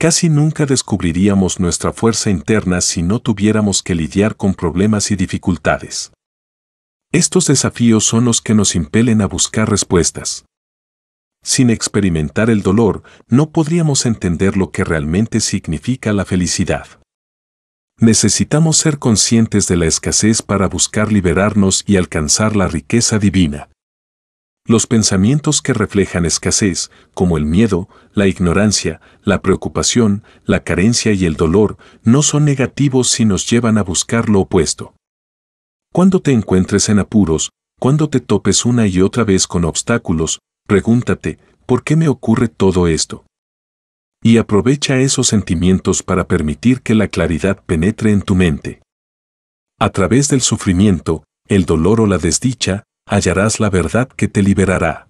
Casi nunca descubriríamos nuestra fuerza interna si no tuviéramos que lidiar con problemas y dificultades. Estos desafíos son los que nos impelen a buscar respuestas. Sin experimentar el dolor, no podríamos entender lo que realmente significa la felicidad. Necesitamos ser conscientes de la escasez para buscar liberarnos y alcanzar la riqueza divina. Los pensamientos que reflejan escasez, como el miedo, la ignorancia, la preocupación, la carencia y el dolor, no son negativos si nos llevan a buscar lo opuesto. Cuando te encuentres en apuros, cuando te topes una y otra vez con obstáculos, pregúntate, ¿por qué me ocurre todo esto? Y aprovecha esos sentimientos para permitir que la claridad penetre en tu mente. A través del sufrimiento, el dolor o la desdicha, hallarás la verdad que te liberará.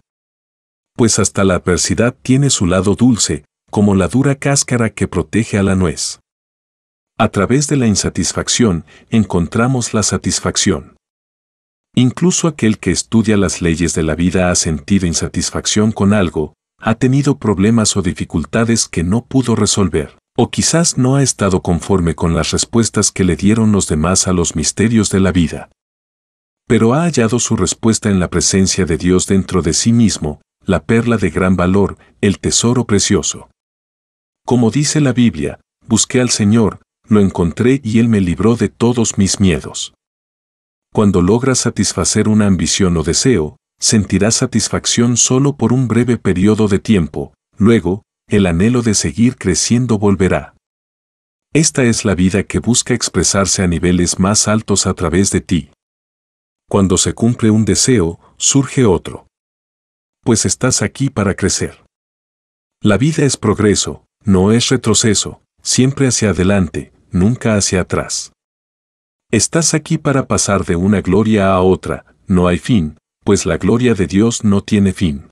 Pues hasta la adversidad tiene su lado dulce, como la dura cáscara que protege a la nuez. A través de la insatisfacción encontramos la satisfacción. Incluso aquel que estudia las leyes de la vida ha sentido insatisfacción con algo, ha tenido problemas o dificultades que no pudo resolver, o quizás no ha estado conforme con las respuestas que le dieron los demás a los misterios de la vida. Pero ha hallado su respuesta en la presencia de Dios dentro de sí mismo, la perla de gran valor, el tesoro precioso. Como dice la Biblia, busqué al Señor, lo encontré y Él me libró de todos mis miedos. Cuando logras satisfacer una ambición o deseo, sentirás satisfacción solo por un breve periodo de tiempo, luego, el anhelo de seguir creciendo volverá. Esta es la vida que busca expresarse a niveles más altos a través de ti. Cuando se cumple un deseo, surge otro. Pues estás aquí para crecer. La vida es progreso, no es retroceso, siempre hacia adelante, nunca hacia atrás. Estás aquí para pasar de una gloria a otra, no hay fin, pues la gloria de Dios no tiene fin.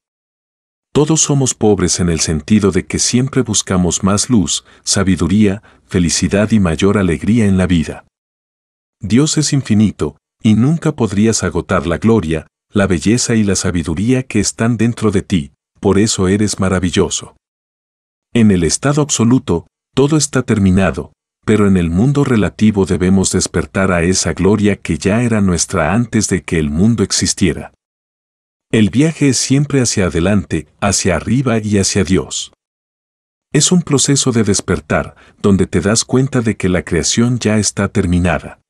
Todos somos pobres en el sentido de que siempre buscamos más luz, sabiduría, felicidad y mayor alegría en la vida. Dios es infinito, y nunca podrías agotar la gloria, la belleza y la sabiduría que están dentro de ti, por eso eres maravilloso. En el estado absoluto, todo está terminado, pero en el mundo relativo debemos despertar a esa gloria que ya era nuestra antes de que el mundo existiera. El viaje es siempre hacia adelante, hacia arriba y hacia Dios. Es un proceso de despertar, donde te das cuenta de que la creación ya está terminada.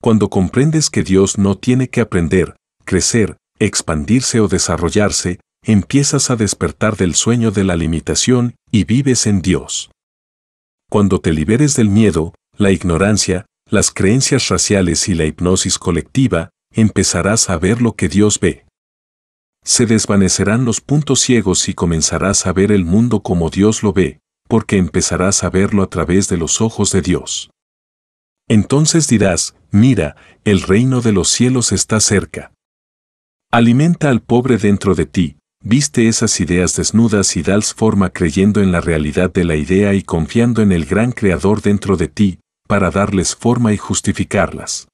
Cuando comprendes que Dios no tiene que aprender, crecer, expandirse o desarrollarse, empiezas a despertar del sueño de la limitación y vives en Dios. Cuando te liberes del miedo, la ignorancia, las creencias raciales y la hipnosis colectiva, empezarás a ver lo que Dios ve. Se desvanecerán los puntos ciegos y comenzarás a ver el mundo como Dios lo ve, porque empezarás a verlo a través de los ojos de Dios. Entonces dirás, mira, el reino de los cielos está cerca. Alimenta al pobre dentro de ti, Viste esas ideas desnudas y dals forma creyendo en la realidad de la idea y confiando en el gran creador dentro de ti, para darles forma y justificarlas.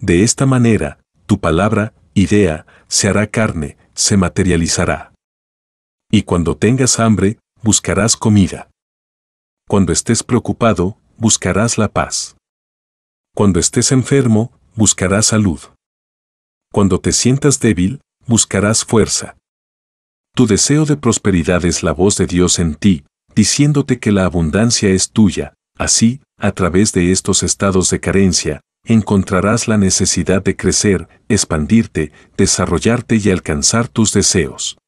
De esta manera, tu palabra, idea, se hará carne, se materializará. Y cuando tengas hambre, buscarás comida. Cuando estés preocupado, buscarás la paz. Cuando estés enfermo, buscarás salud. Cuando te sientas débil, buscarás fuerza. Tu deseo de prosperidad es la voz de Dios en ti, diciéndote que la abundancia es tuya. Así, a través de estos estados de carencia, encontrarás la necesidad de crecer, expandirte, desarrollarte y alcanzar tus deseos.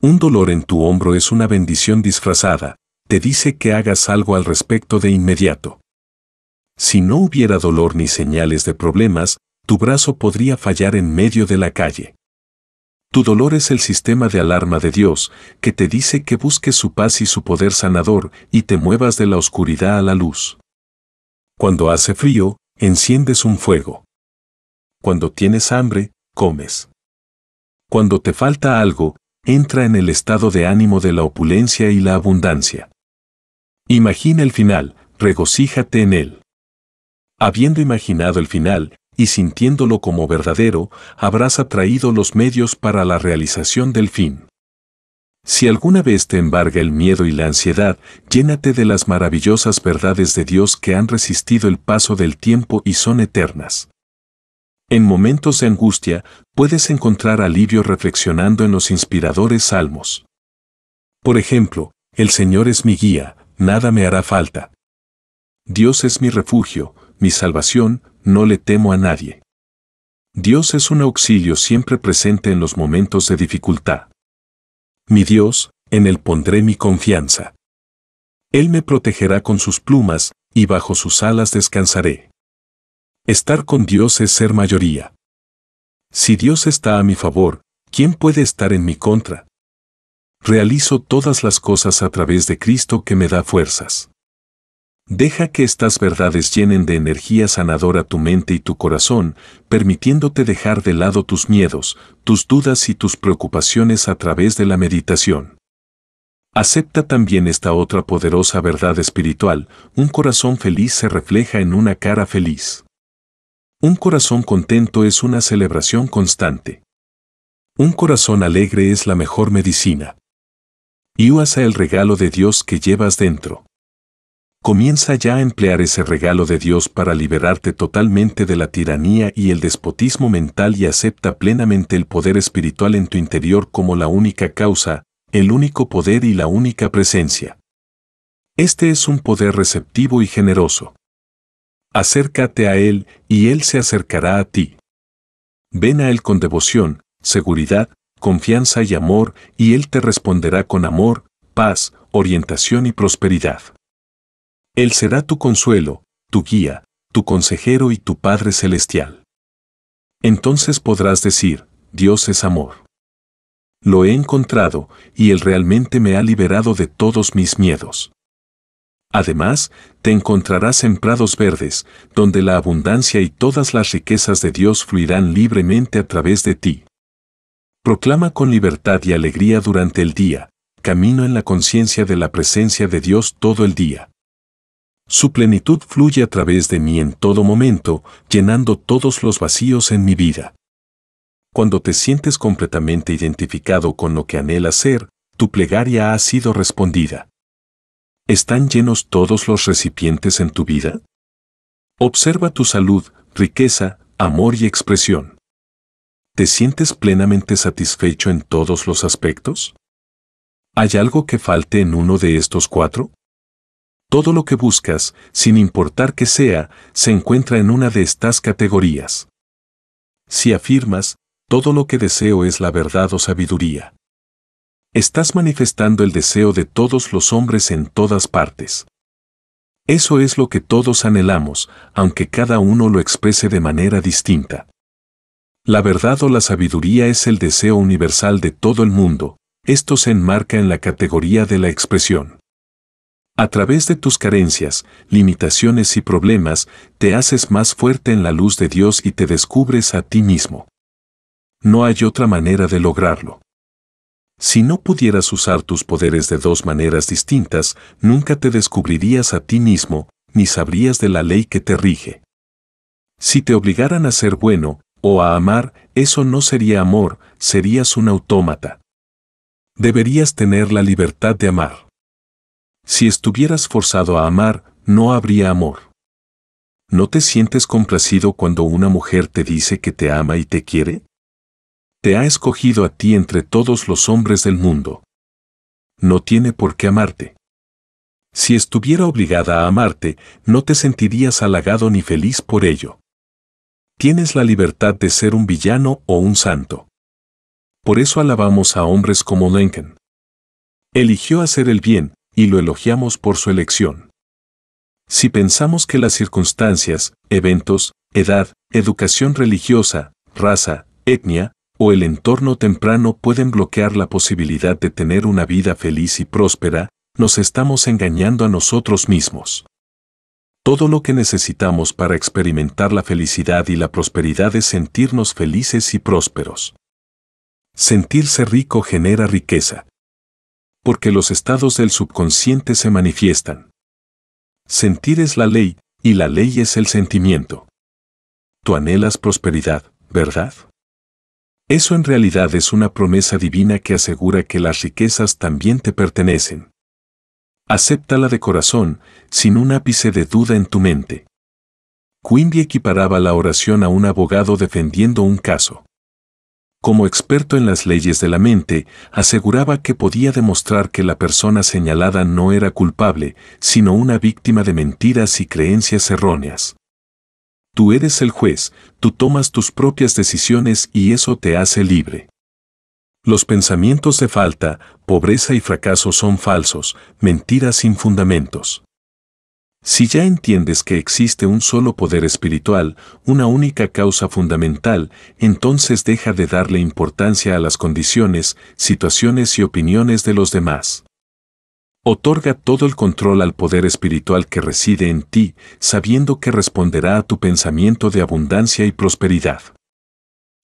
Un dolor en tu hombro es una bendición disfrazada, te dice que hagas algo al respecto de inmediato. Si no hubiera dolor ni señales de problemas, tu brazo podría fallar en medio de la calle. Tu dolor es el sistema de alarma de Dios, que te dice que busques su paz y su poder sanador y te muevas de la oscuridad a la luz. Cuando hace frío, enciendes un fuego. Cuando tienes hambre, comes. Cuando te falta algo, entra en el estado de ánimo de la opulencia y la abundancia. Imagina el final, regocíjate en él. Habiendo imaginado el final, y sintiéndolo como verdadero, habrás atraído los medios para la realización del fin. Si alguna vez te embarga el miedo y la ansiedad, llénate de las maravillosas verdades de Dios que han resistido el paso del tiempo y son eternas. En momentos de angustia, puedes encontrar alivio reflexionando en los inspiradores salmos. Por ejemplo, el Señor es mi guía, nada me hará falta. Dios es mi refugio, mi salvación, no le temo a nadie. Dios es un auxilio siempre presente en los momentos de dificultad. Mi Dios, en Él pondré mi confianza. Él me protegerá con sus plumas, y bajo sus alas descansaré. Estar con Dios es ser mayoría. Si Dios está a mi favor, ¿quién puede estar en mi contra? Realizo todas las cosas a través de Cristo que me da fuerzas. Deja que estas verdades llenen de energía sanadora tu mente y tu corazón, permitiéndote dejar de lado tus miedos, tus dudas y tus preocupaciones a través de la meditación. Acepta también esta otra poderosa verdad espiritual, un corazón feliz se refleja en una cara feliz. Un corazón contento es una celebración constante. Un corazón alegre es la mejor medicina. Y usa el regalo de Dios que llevas dentro comienza ya a emplear ese regalo de Dios para liberarte totalmente de la tiranía y el despotismo mental y acepta plenamente el poder espiritual en tu interior como la única causa, el único poder y la única presencia. Este es un poder receptivo y generoso. Acércate a Él y Él se acercará a ti. Ven a Él con devoción, seguridad, confianza y amor, y Él te responderá con amor, paz, orientación y prosperidad. Él será tu consuelo, tu guía, tu consejero y tu Padre Celestial. Entonces podrás decir, Dios es amor. Lo he encontrado y Él realmente me ha liberado de todos mis miedos. Además, te encontrarás en prados verdes, donde la abundancia y todas las riquezas de Dios fluirán libremente a través de ti. Proclama con libertad y alegría durante el día, camino en la conciencia de la presencia de Dios todo el día. Su plenitud fluye a través de mí en todo momento, llenando todos los vacíos en mi vida. Cuando te sientes completamente identificado con lo que anhelas ser, tu plegaria ha sido respondida. ¿Están llenos todos los recipientes en tu vida? Observa tu salud, riqueza, amor y expresión. ¿Te sientes plenamente satisfecho en todos los aspectos? ¿Hay algo que falte en uno de estos cuatro? Todo lo que buscas, sin importar que sea, se encuentra en una de estas categorías. Si afirmas, todo lo que deseo es la verdad o sabiduría. Estás manifestando el deseo de todos los hombres en todas partes. Eso es lo que todos anhelamos, aunque cada uno lo exprese de manera distinta. La verdad o la sabiduría es el deseo universal de todo el mundo, esto se enmarca en la categoría de la expresión. A través de tus carencias, limitaciones y problemas, te haces más fuerte en la luz de Dios y te descubres a ti mismo. No hay otra manera de lograrlo. Si no pudieras usar tus poderes de dos maneras distintas, nunca te descubrirías a ti mismo, ni sabrías de la ley que te rige. Si te obligaran a ser bueno, o a amar, eso no sería amor, serías un autómata. Deberías tener la libertad de amar. Si estuvieras forzado a amar, no habría amor. ¿No te sientes complacido cuando una mujer te dice que te ama y te quiere? Te ha escogido a ti entre todos los hombres del mundo. No tiene por qué amarte. Si estuviera obligada a amarte, no te sentirías halagado ni feliz por ello. Tienes la libertad de ser un villano o un santo. Por eso alabamos a hombres como Lenken. Eligió hacer el bien, y lo elogiamos por su elección. Si pensamos que las circunstancias, eventos, edad, educación religiosa, raza, etnia, o el entorno temprano pueden bloquear la posibilidad de tener una vida feliz y próspera, nos estamos engañando a nosotros mismos. Todo lo que necesitamos para experimentar la felicidad y la prosperidad es sentirnos felices y prósperos. Sentirse rico genera riqueza, porque los estados del subconsciente se manifiestan. Sentir es la ley, y la ley es el sentimiento. Tú anhelas prosperidad, ¿verdad? Eso en realidad es una promesa divina que asegura que las riquezas también te pertenecen. Acéptala de corazón, sin un ápice de duda en tu mente. Quindy equiparaba la oración a un abogado defendiendo un caso como experto en las leyes de la mente, aseguraba que podía demostrar que la persona señalada no era culpable, sino una víctima de mentiras y creencias erróneas. Tú eres el juez, tú tomas tus propias decisiones y eso te hace libre. Los pensamientos de falta, pobreza y fracaso son falsos, mentiras sin fundamentos. Si ya entiendes que existe un solo poder espiritual, una única causa fundamental, entonces deja de darle importancia a las condiciones, situaciones y opiniones de los demás. Otorga todo el control al poder espiritual que reside en ti, sabiendo que responderá a tu pensamiento de abundancia y prosperidad.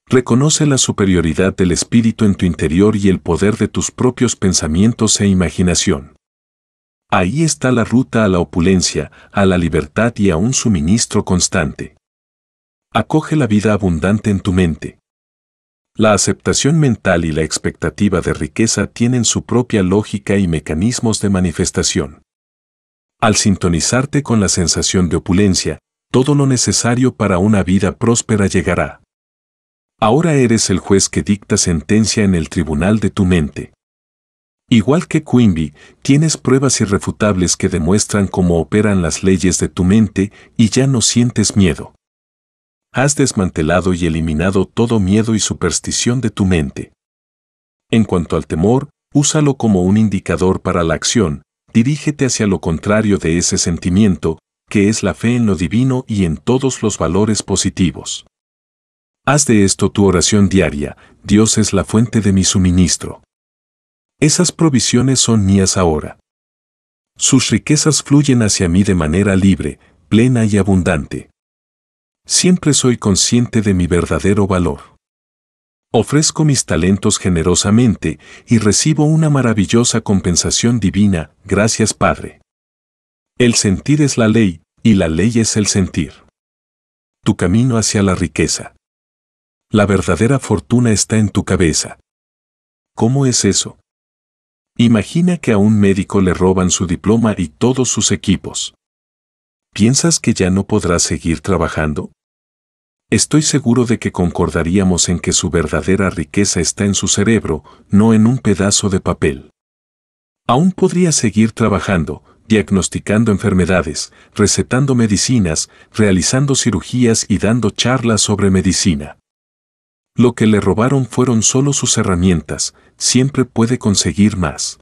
Reconoce la superioridad del espíritu en tu interior y el poder de tus propios pensamientos e imaginación. Ahí está la ruta a la opulencia, a la libertad y a un suministro constante. Acoge la vida abundante en tu mente. La aceptación mental y la expectativa de riqueza tienen su propia lógica y mecanismos de manifestación. Al sintonizarte con la sensación de opulencia, todo lo necesario para una vida próspera llegará. Ahora eres el juez que dicta sentencia en el tribunal de tu mente. Igual que Quimby, tienes pruebas irrefutables que demuestran cómo operan las leyes de tu mente y ya no sientes miedo. Has desmantelado y eliminado todo miedo y superstición de tu mente. En cuanto al temor, úsalo como un indicador para la acción, dirígete hacia lo contrario de ese sentimiento, que es la fe en lo divino y en todos los valores positivos. Haz de esto tu oración diaria, Dios es la fuente de mi suministro. Esas provisiones son mías ahora. Sus riquezas fluyen hacia mí de manera libre, plena y abundante. Siempre soy consciente de mi verdadero valor. Ofrezco mis talentos generosamente y recibo una maravillosa compensación divina, gracias Padre. El sentir es la ley, y la ley es el sentir. Tu camino hacia la riqueza. La verdadera fortuna está en tu cabeza. ¿Cómo es eso? Imagina que a un médico le roban su diploma y todos sus equipos. ¿Piensas que ya no podrá seguir trabajando? Estoy seguro de que concordaríamos en que su verdadera riqueza está en su cerebro, no en un pedazo de papel. Aún podría seguir trabajando, diagnosticando enfermedades, recetando medicinas, realizando cirugías y dando charlas sobre medicina. Lo que le robaron fueron solo sus herramientas, siempre puede conseguir más.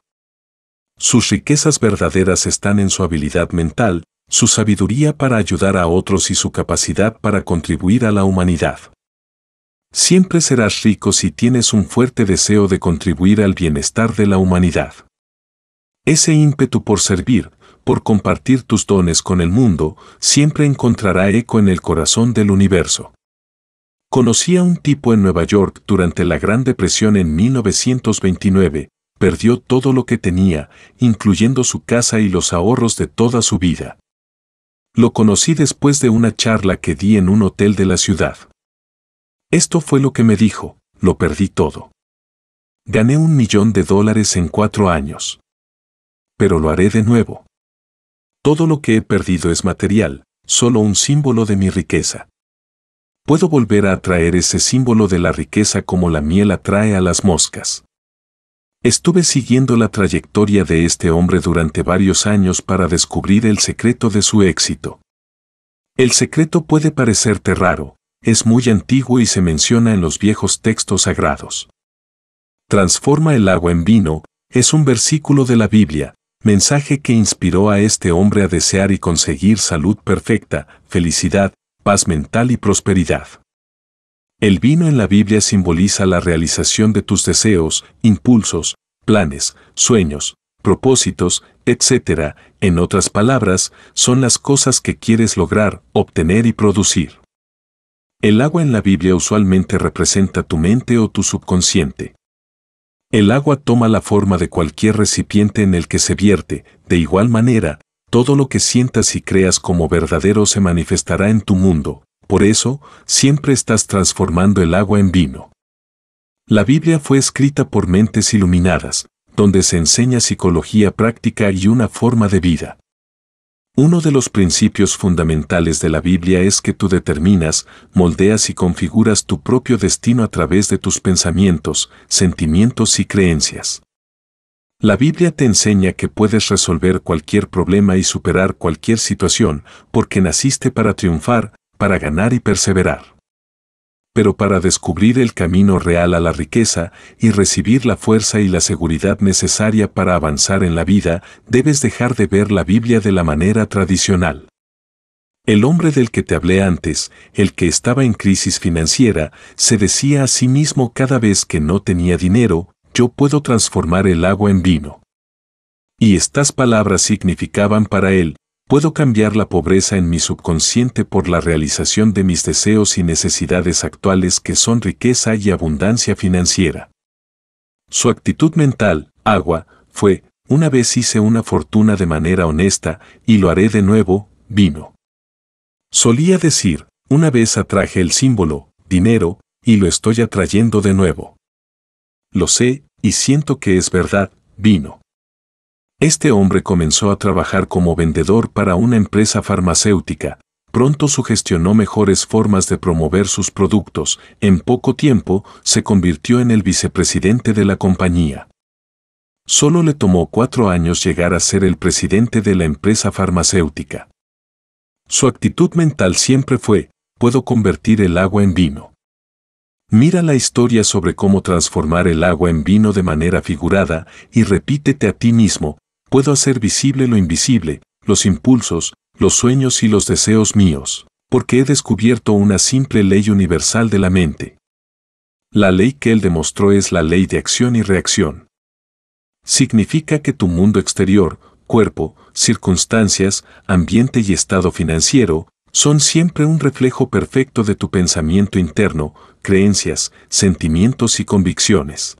Sus riquezas verdaderas están en su habilidad mental, su sabiduría para ayudar a otros y su capacidad para contribuir a la humanidad. Siempre serás rico si tienes un fuerte deseo de contribuir al bienestar de la humanidad. Ese ímpetu por servir, por compartir tus dones con el mundo, siempre encontrará eco en el corazón del universo. Conocí a un tipo en Nueva York durante la Gran Depresión en 1929, perdió todo lo que tenía, incluyendo su casa y los ahorros de toda su vida. Lo conocí después de una charla que di en un hotel de la ciudad. Esto fue lo que me dijo, lo perdí todo. Gané un millón de dólares en cuatro años. Pero lo haré de nuevo. Todo lo que he perdido es material, solo un símbolo de mi riqueza puedo volver a atraer ese símbolo de la riqueza como la miel atrae a las moscas. Estuve siguiendo la trayectoria de este hombre durante varios años para descubrir el secreto de su éxito. El secreto puede parecerte raro, es muy antiguo y se menciona en los viejos textos sagrados. Transforma el agua en vino, es un versículo de la Biblia, mensaje que inspiró a este hombre a desear y conseguir salud perfecta, felicidad, paz mental y prosperidad. El vino en la Biblia simboliza la realización de tus deseos, impulsos, planes, sueños, propósitos, etc. En otras palabras, son las cosas que quieres lograr, obtener y producir. El agua en la Biblia usualmente representa tu mente o tu subconsciente. El agua toma la forma de cualquier recipiente en el que se vierte, de igual manera, todo lo que sientas y creas como verdadero se manifestará en tu mundo, por eso, siempre estás transformando el agua en vino. La Biblia fue escrita por mentes iluminadas, donde se enseña psicología práctica y una forma de vida. Uno de los principios fundamentales de la Biblia es que tú determinas, moldeas y configuras tu propio destino a través de tus pensamientos, sentimientos y creencias. La Biblia te enseña que puedes resolver cualquier problema y superar cualquier situación, porque naciste para triunfar, para ganar y perseverar. Pero para descubrir el camino real a la riqueza y recibir la fuerza y la seguridad necesaria para avanzar en la vida, debes dejar de ver la Biblia de la manera tradicional. El hombre del que te hablé antes, el que estaba en crisis financiera, se decía a sí mismo cada vez que no tenía dinero, yo puedo transformar el agua en vino. Y estas palabras significaban para él, puedo cambiar la pobreza en mi subconsciente por la realización de mis deseos y necesidades actuales que son riqueza y abundancia financiera. Su actitud mental, agua, fue, una vez hice una fortuna de manera honesta, y lo haré de nuevo, vino. Solía decir, una vez atraje el símbolo, dinero, y lo estoy atrayendo de nuevo lo sé, y siento que es verdad, vino. Este hombre comenzó a trabajar como vendedor para una empresa farmacéutica, pronto sugestionó mejores formas de promover sus productos, en poco tiempo se convirtió en el vicepresidente de la compañía. Solo le tomó cuatro años llegar a ser el presidente de la empresa farmacéutica. Su actitud mental siempre fue, puedo convertir el agua en vino. Mira la historia sobre cómo transformar el agua en vino de manera figurada y repítete a ti mismo, puedo hacer visible lo invisible, los impulsos, los sueños y los deseos míos, porque he descubierto una simple ley universal de la mente. La ley que él demostró es la ley de acción y reacción. Significa que tu mundo exterior, cuerpo, circunstancias, ambiente y estado financiero, son siempre un reflejo perfecto de tu pensamiento interno, creencias, sentimientos y convicciones.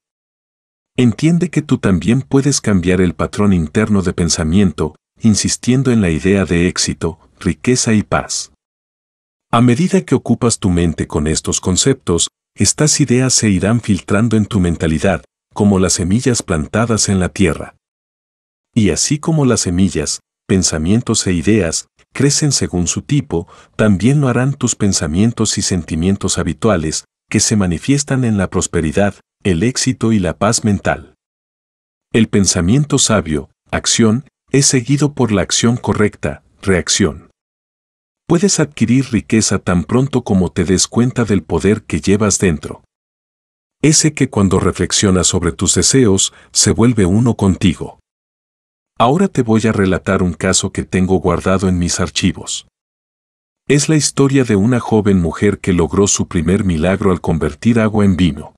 Entiende que tú también puedes cambiar el patrón interno de pensamiento, insistiendo en la idea de éxito, riqueza y paz. A medida que ocupas tu mente con estos conceptos, estas ideas se irán filtrando en tu mentalidad, como las semillas plantadas en la tierra. Y así como las semillas, pensamientos e ideas, crecen según su tipo, también lo harán tus pensamientos y sentimientos habituales, que se manifiestan en la prosperidad, el éxito y la paz mental. El pensamiento sabio, acción, es seguido por la acción correcta, reacción. Puedes adquirir riqueza tan pronto como te des cuenta del poder que llevas dentro. Ese que cuando reflexionas sobre tus deseos, se vuelve uno contigo. Ahora te voy a relatar un caso que tengo guardado en mis archivos. Es la historia de una joven mujer que logró su primer milagro al convertir agua en vino.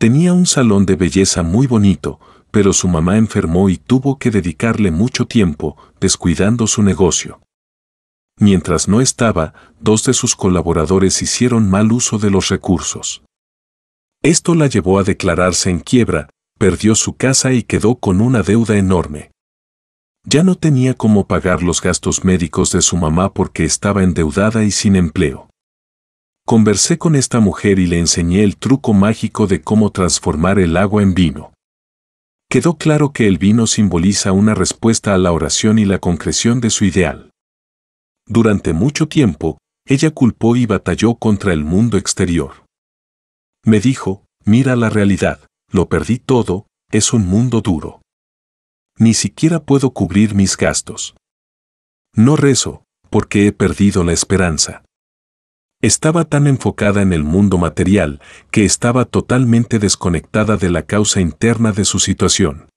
Tenía un salón de belleza muy bonito, pero su mamá enfermó y tuvo que dedicarle mucho tiempo, descuidando su negocio. Mientras no estaba, dos de sus colaboradores hicieron mal uso de los recursos. Esto la llevó a declararse en quiebra, perdió su casa y quedó con una deuda enorme. Ya no tenía cómo pagar los gastos médicos de su mamá porque estaba endeudada y sin empleo. Conversé con esta mujer y le enseñé el truco mágico de cómo transformar el agua en vino. Quedó claro que el vino simboliza una respuesta a la oración y la concreción de su ideal. Durante mucho tiempo, ella culpó y batalló contra el mundo exterior. Me dijo, mira la realidad, lo perdí todo, es un mundo duro ni siquiera puedo cubrir mis gastos. No rezo, porque he perdido la esperanza. Estaba tan enfocada en el mundo material que estaba totalmente desconectada de la causa interna de su situación.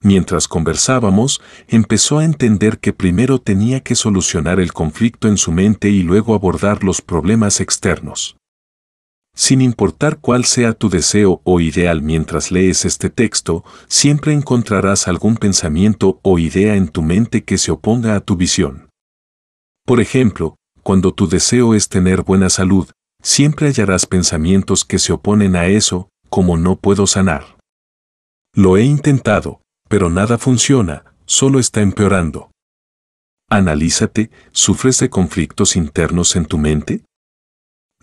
Mientras conversábamos, empezó a entender que primero tenía que solucionar el conflicto en su mente y luego abordar los problemas externos. Sin importar cuál sea tu deseo o ideal mientras lees este texto, siempre encontrarás algún pensamiento o idea en tu mente que se oponga a tu visión. Por ejemplo, cuando tu deseo es tener buena salud, siempre hallarás pensamientos que se oponen a eso, como no puedo sanar. Lo he intentado, pero nada funciona, solo está empeorando. Analízate, ¿sufres de conflictos internos en tu mente?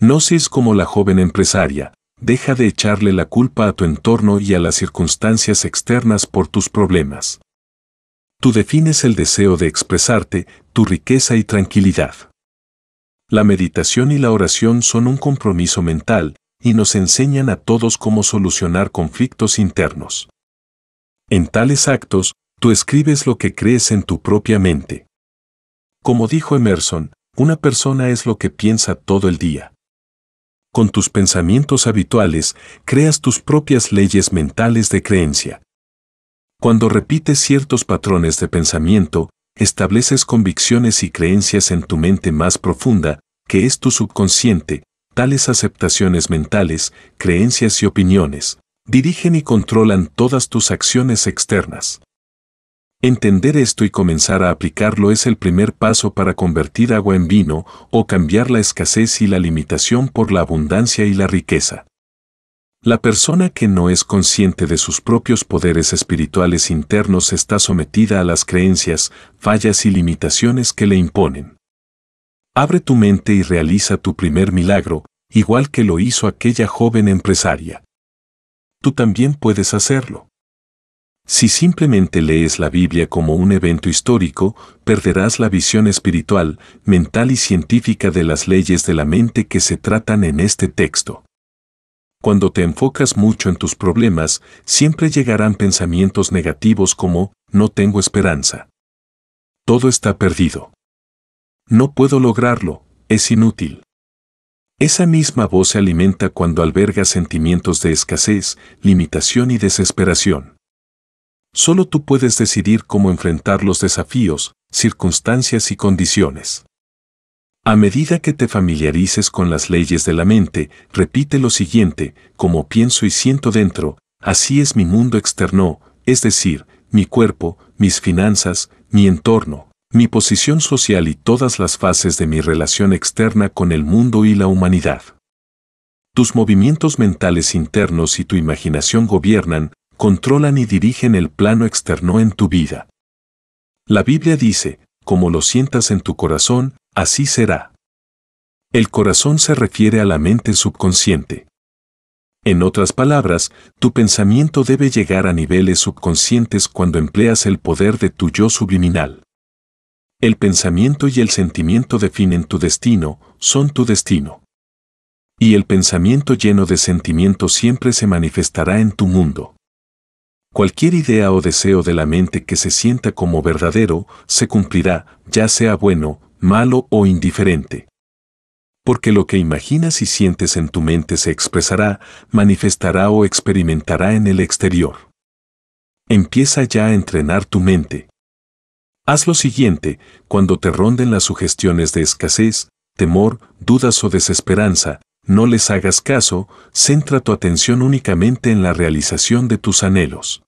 No seas como la joven empresaria, deja de echarle la culpa a tu entorno y a las circunstancias externas por tus problemas. Tú defines el deseo de expresarte, tu riqueza y tranquilidad. La meditación y la oración son un compromiso mental, y nos enseñan a todos cómo solucionar conflictos internos. En tales actos, tú escribes lo que crees en tu propia mente. Como dijo Emerson, una persona es lo que piensa todo el día con tus pensamientos habituales, creas tus propias leyes mentales de creencia. Cuando repites ciertos patrones de pensamiento, estableces convicciones y creencias en tu mente más profunda, que es tu subconsciente, tales aceptaciones mentales, creencias y opiniones, dirigen y controlan todas tus acciones externas. Entender esto y comenzar a aplicarlo es el primer paso para convertir agua en vino o cambiar la escasez y la limitación por la abundancia y la riqueza. La persona que no es consciente de sus propios poderes espirituales internos está sometida a las creencias, fallas y limitaciones que le imponen. Abre tu mente y realiza tu primer milagro, igual que lo hizo aquella joven empresaria. Tú también puedes hacerlo. Si simplemente lees la Biblia como un evento histórico, perderás la visión espiritual, mental y científica de las leyes de la mente que se tratan en este texto. Cuando te enfocas mucho en tus problemas, siempre llegarán pensamientos negativos como, no tengo esperanza. Todo está perdido. No puedo lograrlo, es inútil. Esa misma voz se alimenta cuando alberga sentimientos de escasez, limitación y desesperación. Solo tú puedes decidir cómo enfrentar los desafíos, circunstancias y condiciones. A medida que te familiarices con las leyes de la mente, repite lo siguiente, como pienso y siento dentro, así es mi mundo externo, es decir, mi cuerpo, mis finanzas, mi entorno, mi posición social y todas las fases de mi relación externa con el mundo y la humanidad. Tus movimientos mentales internos y tu imaginación gobiernan, controlan y dirigen el plano externo en tu vida. La Biblia dice, como lo sientas en tu corazón, así será. El corazón se refiere a la mente subconsciente. En otras palabras, tu pensamiento debe llegar a niveles subconscientes cuando empleas el poder de tu yo subliminal. El pensamiento y el sentimiento definen tu destino, son tu destino. Y el pensamiento lleno de sentimiento siempre se manifestará en tu mundo. Cualquier idea o deseo de la mente que se sienta como verdadero, se cumplirá, ya sea bueno, malo o indiferente. Porque lo que imaginas y sientes en tu mente se expresará, manifestará o experimentará en el exterior. Empieza ya a entrenar tu mente. Haz lo siguiente, cuando te ronden las sugestiones de escasez, temor, dudas o desesperanza, no les hagas caso, centra tu atención únicamente en la realización de tus anhelos.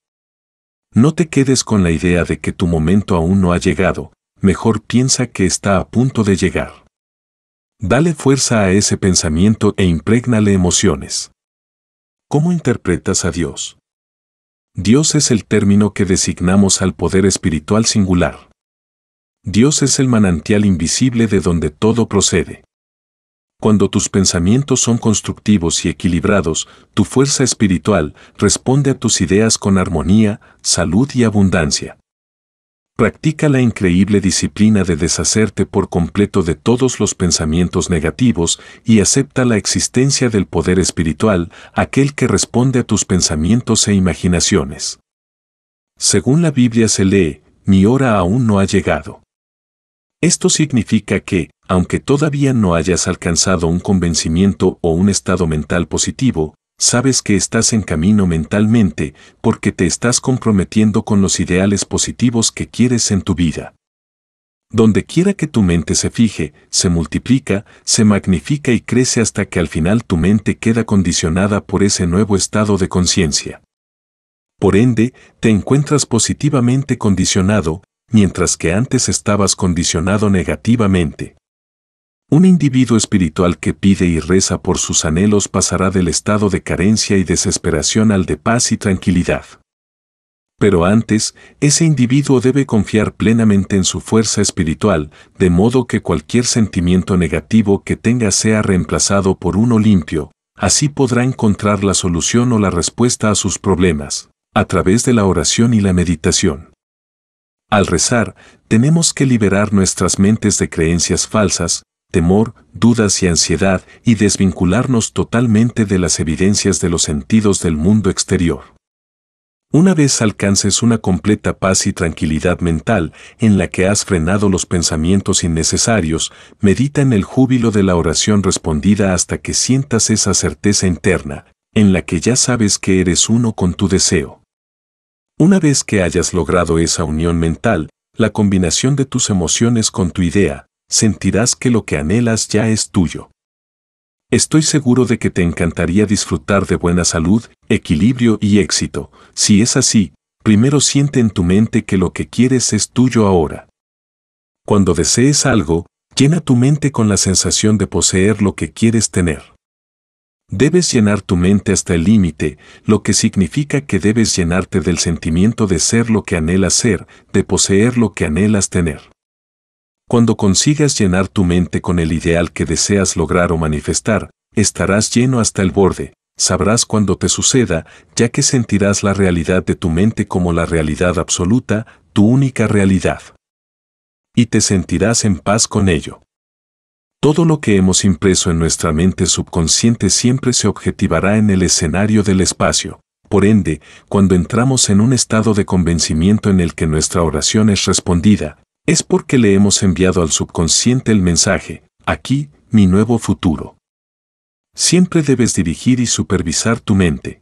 No te quedes con la idea de que tu momento aún no ha llegado, mejor piensa que está a punto de llegar. Dale fuerza a ese pensamiento e impregnale emociones. ¿Cómo interpretas a Dios? Dios es el término que designamos al poder espiritual singular. Dios es el manantial invisible de donde todo procede. Cuando tus pensamientos son constructivos y equilibrados, tu fuerza espiritual responde a tus ideas con armonía, salud y abundancia. Practica la increíble disciplina de deshacerte por completo de todos los pensamientos negativos y acepta la existencia del poder espiritual, aquel que responde a tus pensamientos e imaginaciones. Según la Biblia se lee, mi hora aún no ha llegado. Esto significa que, aunque todavía no hayas alcanzado un convencimiento o un estado mental positivo, sabes que estás en camino mentalmente porque te estás comprometiendo con los ideales positivos que quieres en tu vida. Donde quiera que tu mente se fije, se multiplica, se magnifica y crece hasta que al final tu mente queda condicionada por ese nuevo estado de conciencia. Por ende, te encuentras positivamente condicionado, mientras que antes estabas condicionado negativamente. Un individuo espiritual que pide y reza por sus anhelos pasará del estado de carencia y desesperación al de paz y tranquilidad. Pero antes, ese individuo debe confiar plenamente en su fuerza espiritual, de modo que cualquier sentimiento negativo que tenga sea reemplazado por uno limpio, así podrá encontrar la solución o la respuesta a sus problemas, a través de la oración y la meditación. Al rezar, tenemos que liberar nuestras mentes de creencias falsas, temor, dudas y ansiedad y desvincularnos totalmente de las evidencias de los sentidos del mundo exterior. Una vez alcances una completa paz y tranquilidad mental en la que has frenado los pensamientos innecesarios, medita en el júbilo de la oración respondida hasta que sientas esa certeza interna, en la que ya sabes que eres uno con tu deseo. Una vez que hayas logrado esa unión mental, la combinación de tus emociones con tu idea, sentirás que lo que anhelas ya es tuyo. Estoy seguro de que te encantaría disfrutar de buena salud, equilibrio y éxito. Si es así, primero siente en tu mente que lo que quieres es tuyo ahora. Cuando desees algo, llena tu mente con la sensación de poseer lo que quieres tener. Debes llenar tu mente hasta el límite, lo que significa que debes llenarte del sentimiento de ser lo que anhelas ser, de poseer lo que anhelas tener. Cuando consigas llenar tu mente con el ideal que deseas lograr o manifestar, estarás lleno hasta el borde, sabrás cuando te suceda, ya que sentirás la realidad de tu mente como la realidad absoluta, tu única realidad. Y te sentirás en paz con ello. Todo lo que hemos impreso en nuestra mente subconsciente siempre se objetivará en el escenario del espacio. Por ende, cuando entramos en un estado de convencimiento en el que nuestra oración es respondida, es porque le hemos enviado al subconsciente el mensaje, aquí, mi nuevo futuro. Siempre debes dirigir y supervisar tu mente.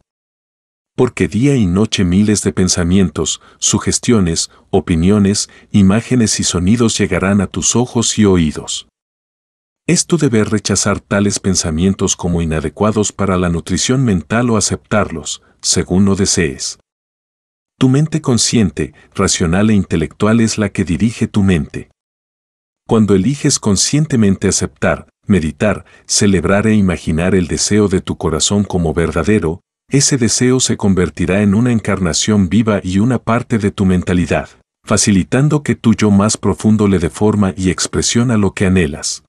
Porque día y noche miles de pensamientos, sugestiones, opiniones, imágenes y sonidos llegarán a tus ojos y oídos. Es tu deber rechazar tales pensamientos como inadecuados para la nutrición mental o aceptarlos, según lo desees. Tu mente consciente, racional e intelectual es la que dirige tu mente. Cuando eliges conscientemente aceptar, meditar, celebrar e imaginar el deseo de tu corazón como verdadero, ese deseo se convertirá en una encarnación viva y una parte de tu mentalidad, facilitando que tu yo más profundo le dé forma y expresión a lo que anhelas.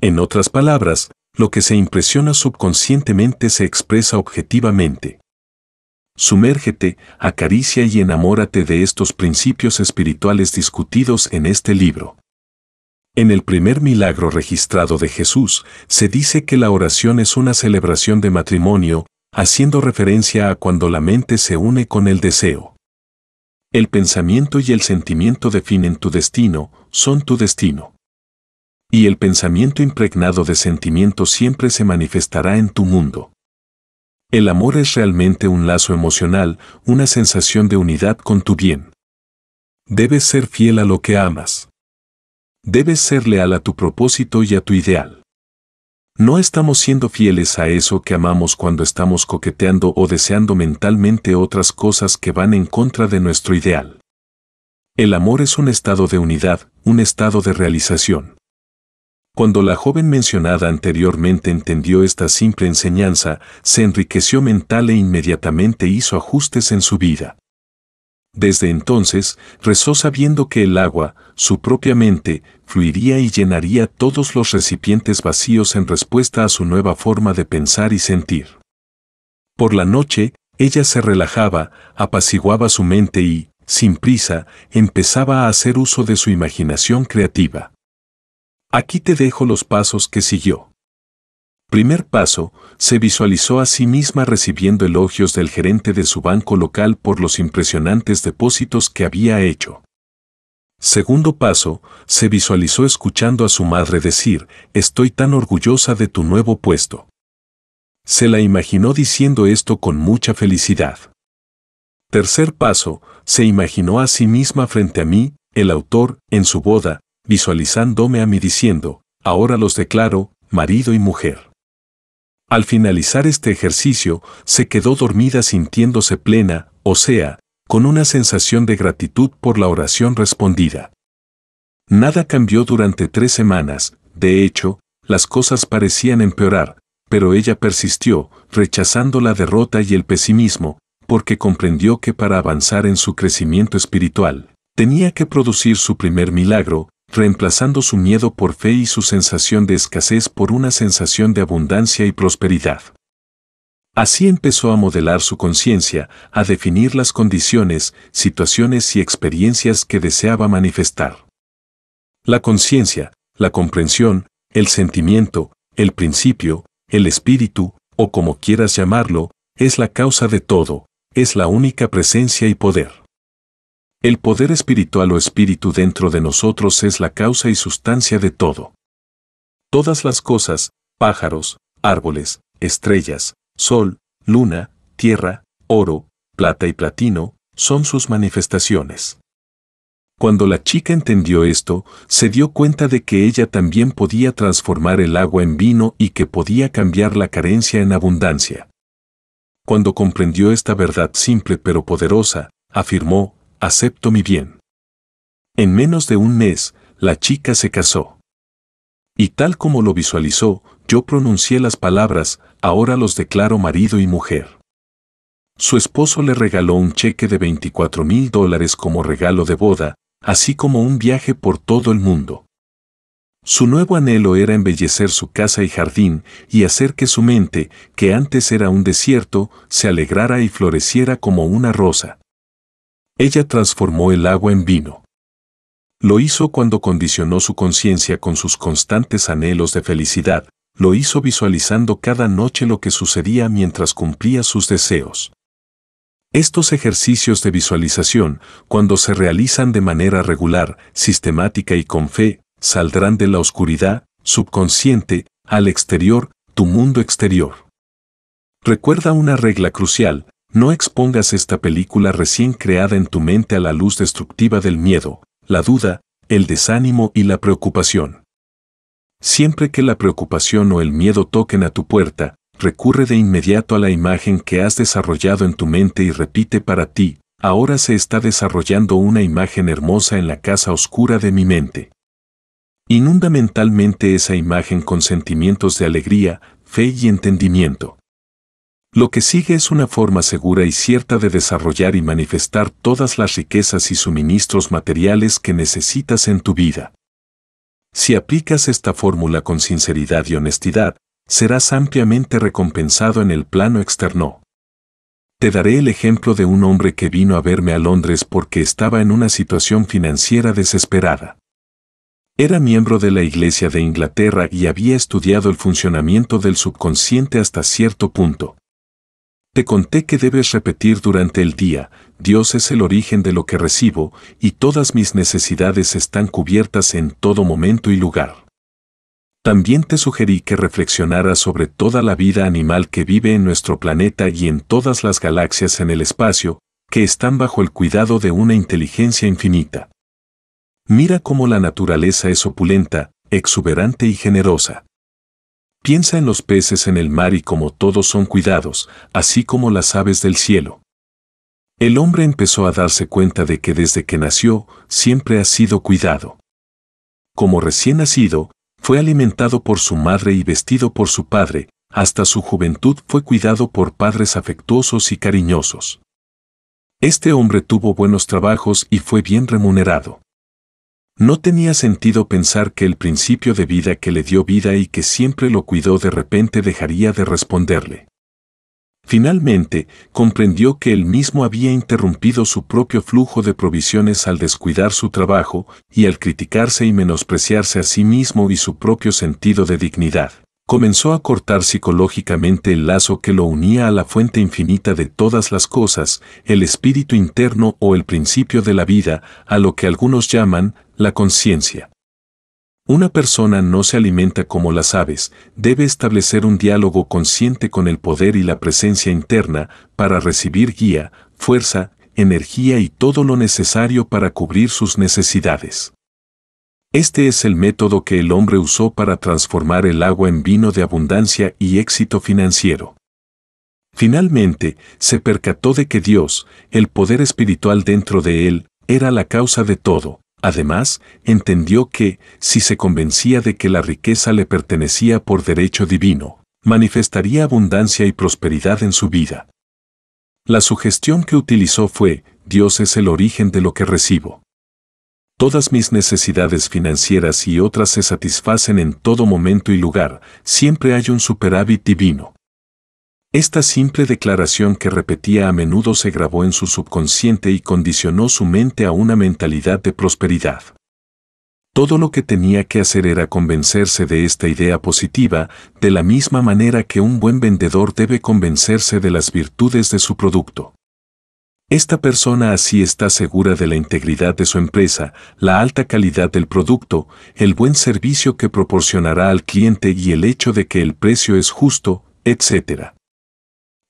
En otras palabras, lo que se impresiona subconscientemente se expresa objetivamente. Sumérgete, acaricia y enamórate de estos principios espirituales discutidos en este libro. En el primer milagro registrado de Jesús, se dice que la oración es una celebración de matrimonio, haciendo referencia a cuando la mente se une con el deseo. El pensamiento y el sentimiento definen tu destino, son tu destino. Y el pensamiento impregnado de sentimiento siempre se manifestará en tu mundo. El amor es realmente un lazo emocional, una sensación de unidad con tu bien. Debes ser fiel a lo que amas. Debes ser leal a tu propósito y a tu ideal. No estamos siendo fieles a eso que amamos cuando estamos coqueteando o deseando mentalmente otras cosas que van en contra de nuestro ideal. El amor es un estado de unidad, un estado de realización. Cuando la joven mencionada anteriormente entendió esta simple enseñanza, se enriqueció mental e inmediatamente hizo ajustes en su vida. Desde entonces, rezó sabiendo que el agua, su propia mente, fluiría y llenaría todos los recipientes vacíos en respuesta a su nueva forma de pensar y sentir. Por la noche, ella se relajaba, apaciguaba su mente y, sin prisa, empezaba a hacer uso de su imaginación creativa. Aquí te dejo los pasos que siguió. Primer paso, se visualizó a sí misma recibiendo elogios del gerente de su banco local por los impresionantes depósitos que había hecho. Segundo paso, se visualizó escuchando a su madre decir, estoy tan orgullosa de tu nuevo puesto. Se la imaginó diciendo esto con mucha felicidad. Tercer paso, se imaginó a sí misma frente a mí, el autor, en su boda, visualizándome a mí diciendo, ahora los declaro, marido y mujer. Al finalizar este ejercicio, se quedó dormida sintiéndose plena, o sea, con una sensación de gratitud por la oración respondida. Nada cambió durante tres semanas, de hecho, las cosas parecían empeorar, pero ella persistió, rechazando la derrota y el pesimismo, porque comprendió que para avanzar en su crecimiento espiritual, tenía que producir su primer milagro, reemplazando su miedo por fe y su sensación de escasez por una sensación de abundancia y prosperidad. Así empezó a modelar su conciencia, a definir las condiciones, situaciones y experiencias que deseaba manifestar. La conciencia, la comprensión, el sentimiento, el principio, el espíritu, o como quieras llamarlo, es la causa de todo, es la única presencia y poder. El poder espiritual o espíritu dentro de nosotros es la causa y sustancia de todo. Todas las cosas, pájaros, árboles, estrellas, sol, luna, tierra, oro, plata y platino, son sus manifestaciones. Cuando la chica entendió esto, se dio cuenta de que ella también podía transformar el agua en vino y que podía cambiar la carencia en abundancia. Cuando comprendió esta verdad simple pero poderosa, afirmó, acepto mi bien. En menos de un mes, la chica se casó. Y tal como lo visualizó, yo pronuncié las palabras, ahora los declaro marido y mujer. Su esposo le regaló un cheque de 24 mil dólares como regalo de boda, así como un viaje por todo el mundo. Su nuevo anhelo era embellecer su casa y jardín y hacer que su mente, que antes era un desierto, se alegrara y floreciera como una rosa. Ella transformó el agua en vino. Lo hizo cuando condicionó su conciencia con sus constantes anhelos de felicidad, lo hizo visualizando cada noche lo que sucedía mientras cumplía sus deseos. Estos ejercicios de visualización, cuando se realizan de manera regular, sistemática y con fe, saldrán de la oscuridad, subconsciente, al exterior, tu mundo exterior. Recuerda una regla crucial, no expongas esta película recién creada en tu mente a la luz destructiva del miedo, la duda, el desánimo y la preocupación. Siempre que la preocupación o el miedo toquen a tu puerta, recurre de inmediato a la imagen que has desarrollado en tu mente y repite para ti, ahora se está desarrollando una imagen hermosa en la casa oscura de mi mente. Inunda mentalmente esa imagen con sentimientos de alegría, fe y entendimiento. Lo que sigue es una forma segura y cierta de desarrollar y manifestar todas las riquezas y suministros materiales que necesitas en tu vida. Si aplicas esta fórmula con sinceridad y honestidad, serás ampliamente recompensado en el plano externo. Te daré el ejemplo de un hombre que vino a verme a Londres porque estaba en una situación financiera desesperada. Era miembro de la Iglesia de Inglaterra y había estudiado el funcionamiento del subconsciente hasta cierto punto. Te conté que debes repetir durante el día, Dios es el origen de lo que recibo, y todas mis necesidades están cubiertas en todo momento y lugar. También te sugerí que reflexionaras sobre toda la vida animal que vive en nuestro planeta y en todas las galaxias en el espacio, que están bajo el cuidado de una inteligencia infinita. Mira cómo la naturaleza es opulenta, exuberante y generosa. Piensa en los peces en el mar y cómo todos son cuidados, así como las aves del cielo. El hombre empezó a darse cuenta de que desde que nació siempre ha sido cuidado. Como recién nacido, fue alimentado por su madre y vestido por su padre, hasta su juventud fue cuidado por padres afectuosos y cariñosos. Este hombre tuvo buenos trabajos y fue bien remunerado. No tenía sentido pensar que el principio de vida que le dio vida y que siempre lo cuidó de repente dejaría de responderle. Finalmente, comprendió que él mismo había interrumpido su propio flujo de provisiones al descuidar su trabajo y al criticarse y menospreciarse a sí mismo y su propio sentido de dignidad comenzó a cortar psicológicamente el lazo que lo unía a la fuente infinita de todas las cosas, el espíritu interno o el principio de la vida, a lo que algunos llaman la conciencia. Una persona no se alimenta como las aves, debe establecer un diálogo consciente con el poder y la presencia interna para recibir guía, fuerza, energía y todo lo necesario para cubrir sus necesidades. Este es el método que el hombre usó para transformar el agua en vino de abundancia y éxito financiero. Finalmente, se percató de que Dios, el poder espiritual dentro de él, era la causa de todo. Además, entendió que, si se convencía de que la riqueza le pertenecía por derecho divino, manifestaría abundancia y prosperidad en su vida. La sugestión que utilizó fue, Dios es el origen de lo que recibo. Todas mis necesidades financieras y otras se satisfacen en todo momento y lugar, siempre hay un superávit divino. Esta simple declaración que repetía a menudo se grabó en su subconsciente y condicionó su mente a una mentalidad de prosperidad. Todo lo que tenía que hacer era convencerse de esta idea positiva, de la misma manera que un buen vendedor debe convencerse de las virtudes de su producto. Esta persona así está segura de la integridad de su empresa, la alta calidad del producto, el buen servicio que proporcionará al cliente y el hecho de que el precio es justo, etc.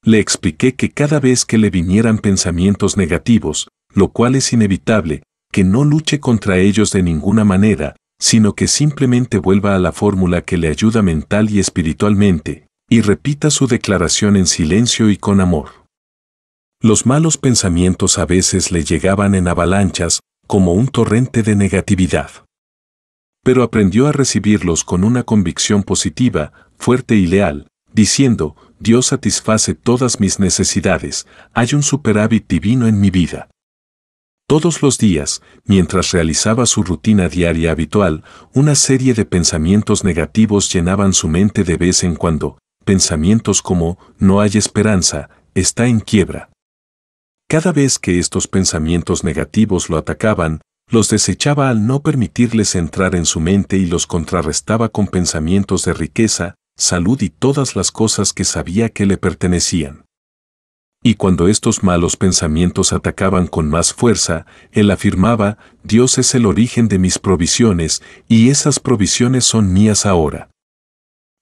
Le expliqué que cada vez que le vinieran pensamientos negativos, lo cual es inevitable, que no luche contra ellos de ninguna manera, sino que simplemente vuelva a la fórmula que le ayuda mental y espiritualmente, y repita su declaración en silencio y con amor. Los malos pensamientos a veces le llegaban en avalanchas, como un torrente de negatividad. Pero aprendió a recibirlos con una convicción positiva, fuerte y leal, diciendo, Dios satisface todas mis necesidades, hay un superávit divino en mi vida. Todos los días, mientras realizaba su rutina diaria habitual, una serie de pensamientos negativos llenaban su mente de vez en cuando, pensamientos como, no hay esperanza, está en quiebra, cada vez que estos pensamientos negativos lo atacaban, los desechaba al no permitirles entrar en su mente y los contrarrestaba con pensamientos de riqueza, salud y todas las cosas que sabía que le pertenecían. Y cuando estos malos pensamientos atacaban con más fuerza, él afirmaba, Dios es el origen de mis provisiones, y esas provisiones son mías ahora.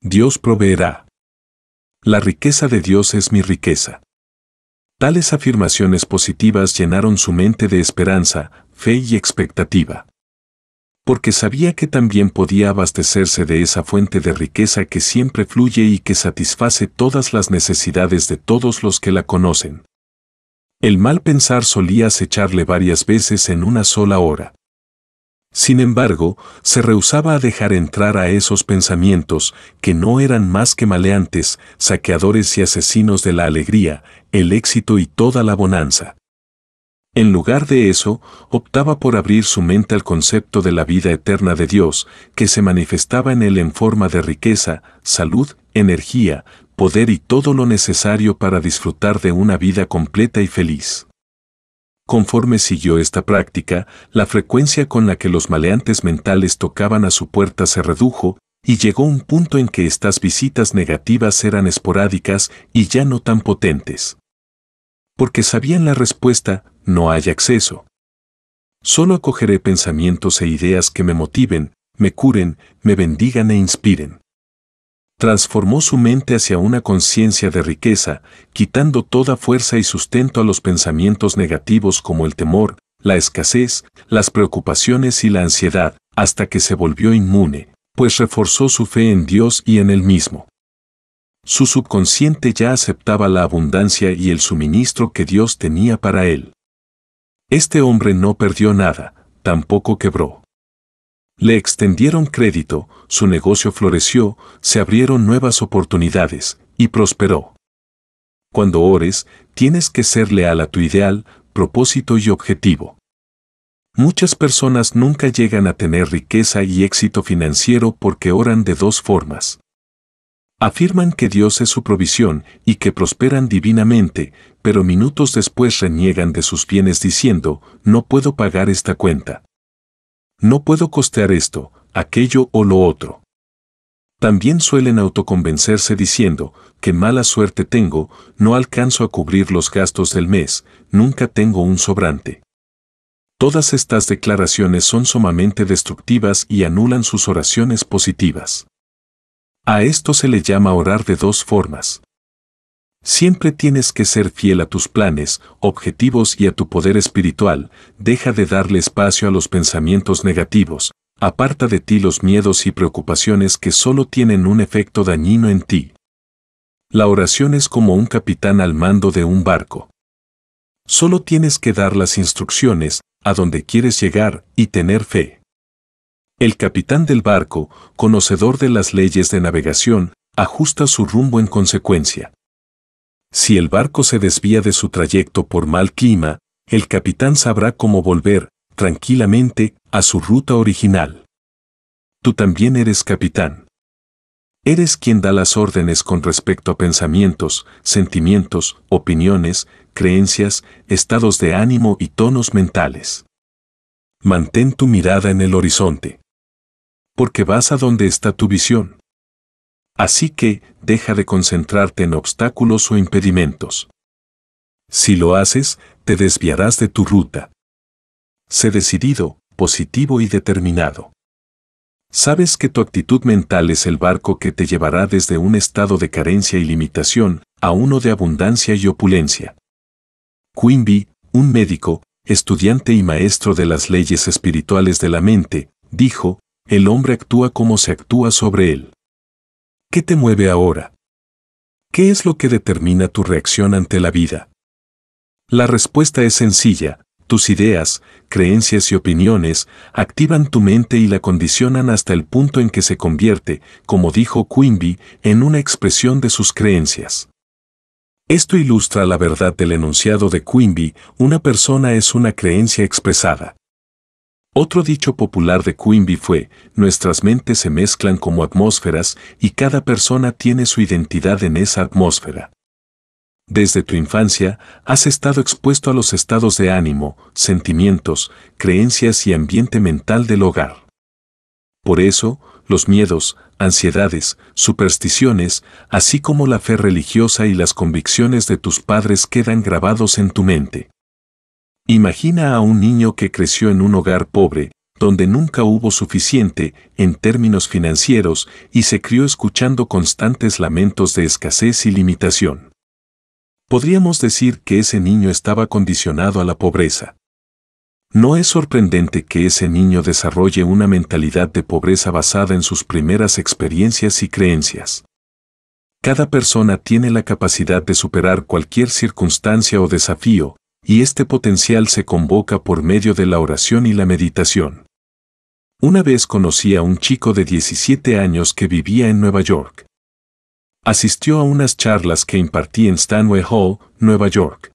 Dios proveerá. La riqueza de Dios es mi riqueza. Tales afirmaciones positivas llenaron su mente de esperanza, fe y expectativa. Porque sabía que también podía abastecerse de esa fuente de riqueza que siempre fluye y que satisface todas las necesidades de todos los que la conocen. El mal pensar solía acecharle varias veces en una sola hora. Sin embargo, se rehusaba a dejar entrar a esos pensamientos, que no eran más que maleantes, saqueadores y asesinos de la alegría, el éxito y toda la bonanza. En lugar de eso, optaba por abrir su mente al concepto de la vida eterna de Dios, que se manifestaba en él en forma de riqueza, salud, energía, poder y todo lo necesario para disfrutar de una vida completa y feliz. Conforme siguió esta práctica, la frecuencia con la que los maleantes mentales tocaban a su puerta se redujo, y llegó un punto en que estas visitas negativas eran esporádicas y ya no tan potentes. Porque sabían la respuesta, no hay acceso. Solo acogeré pensamientos e ideas que me motiven, me curen, me bendigan e inspiren transformó su mente hacia una conciencia de riqueza, quitando toda fuerza y sustento a los pensamientos negativos como el temor, la escasez, las preocupaciones y la ansiedad, hasta que se volvió inmune, pues reforzó su fe en Dios y en él mismo. Su subconsciente ya aceptaba la abundancia y el suministro que Dios tenía para él. Este hombre no perdió nada, tampoco quebró. Le extendieron crédito, su negocio floreció, se abrieron nuevas oportunidades, y prosperó. Cuando ores, tienes que ser leal a tu ideal, propósito y objetivo. Muchas personas nunca llegan a tener riqueza y éxito financiero porque oran de dos formas. Afirman que Dios es su provisión y que prosperan divinamente, pero minutos después reniegan de sus bienes diciendo, no puedo pagar esta cuenta no puedo costear esto, aquello o lo otro. También suelen autoconvencerse diciendo, que mala suerte tengo, no alcanzo a cubrir los gastos del mes, nunca tengo un sobrante. Todas estas declaraciones son sumamente destructivas y anulan sus oraciones positivas. A esto se le llama orar de dos formas. Siempre tienes que ser fiel a tus planes, objetivos y a tu poder espiritual, deja de darle espacio a los pensamientos negativos, aparta de ti los miedos y preocupaciones que solo tienen un efecto dañino en ti. La oración es como un capitán al mando de un barco. Solo tienes que dar las instrucciones, a donde quieres llegar, y tener fe. El capitán del barco, conocedor de las leyes de navegación, ajusta su rumbo en consecuencia. Si el barco se desvía de su trayecto por mal clima, el capitán sabrá cómo volver, tranquilamente, a su ruta original. Tú también eres capitán. Eres quien da las órdenes con respecto a pensamientos, sentimientos, opiniones, creencias, estados de ánimo y tonos mentales. Mantén tu mirada en el horizonte. Porque vas a donde está tu visión. Así que, deja de concentrarte en obstáculos o impedimentos. Si lo haces, te desviarás de tu ruta. Sé decidido, positivo y determinado. Sabes que tu actitud mental es el barco que te llevará desde un estado de carencia y limitación a uno de abundancia y opulencia. Quimby, un médico, estudiante y maestro de las leyes espirituales de la mente, dijo, el hombre actúa como se actúa sobre él. ¿Qué te mueve ahora? ¿Qué es lo que determina tu reacción ante la vida? La respuesta es sencilla, tus ideas, creencias y opiniones activan tu mente y la condicionan hasta el punto en que se convierte, como dijo Quimby, en una expresión de sus creencias. Esto ilustra la verdad del enunciado de Quimby, una persona es una creencia expresada. Otro dicho popular de Quimby fue, nuestras mentes se mezclan como atmósferas y cada persona tiene su identidad en esa atmósfera. Desde tu infancia has estado expuesto a los estados de ánimo, sentimientos, creencias y ambiente mental del hogar. Por eso, los miedos, ansiedades, supersticiones, así como la fe religiosa y las convicciones de tus padres quedan grabados en tu mente. Imagina a un niño que creció en un hogar pobre, donde nunca hubo suficiente en términos financieros y se crió escuchando constantes lamentos de escasez y limitación. Podríamos decir que ese niño estaba condicionado a la pobreza. No es sorprendente que ese niño desarrolle una mentalidad de pobreza basada en sus primeras experiencias y creencias. Cada persona tiene la capacidad de superar cualquier circunstancia o desafío, y este potencial se convoca por medio de la oración y la meditación. Una vez conocí a un chico de 17 años que vivía en Nueva York. Asistió a unas charlas que impartí en Stanway Hall, Nueva York.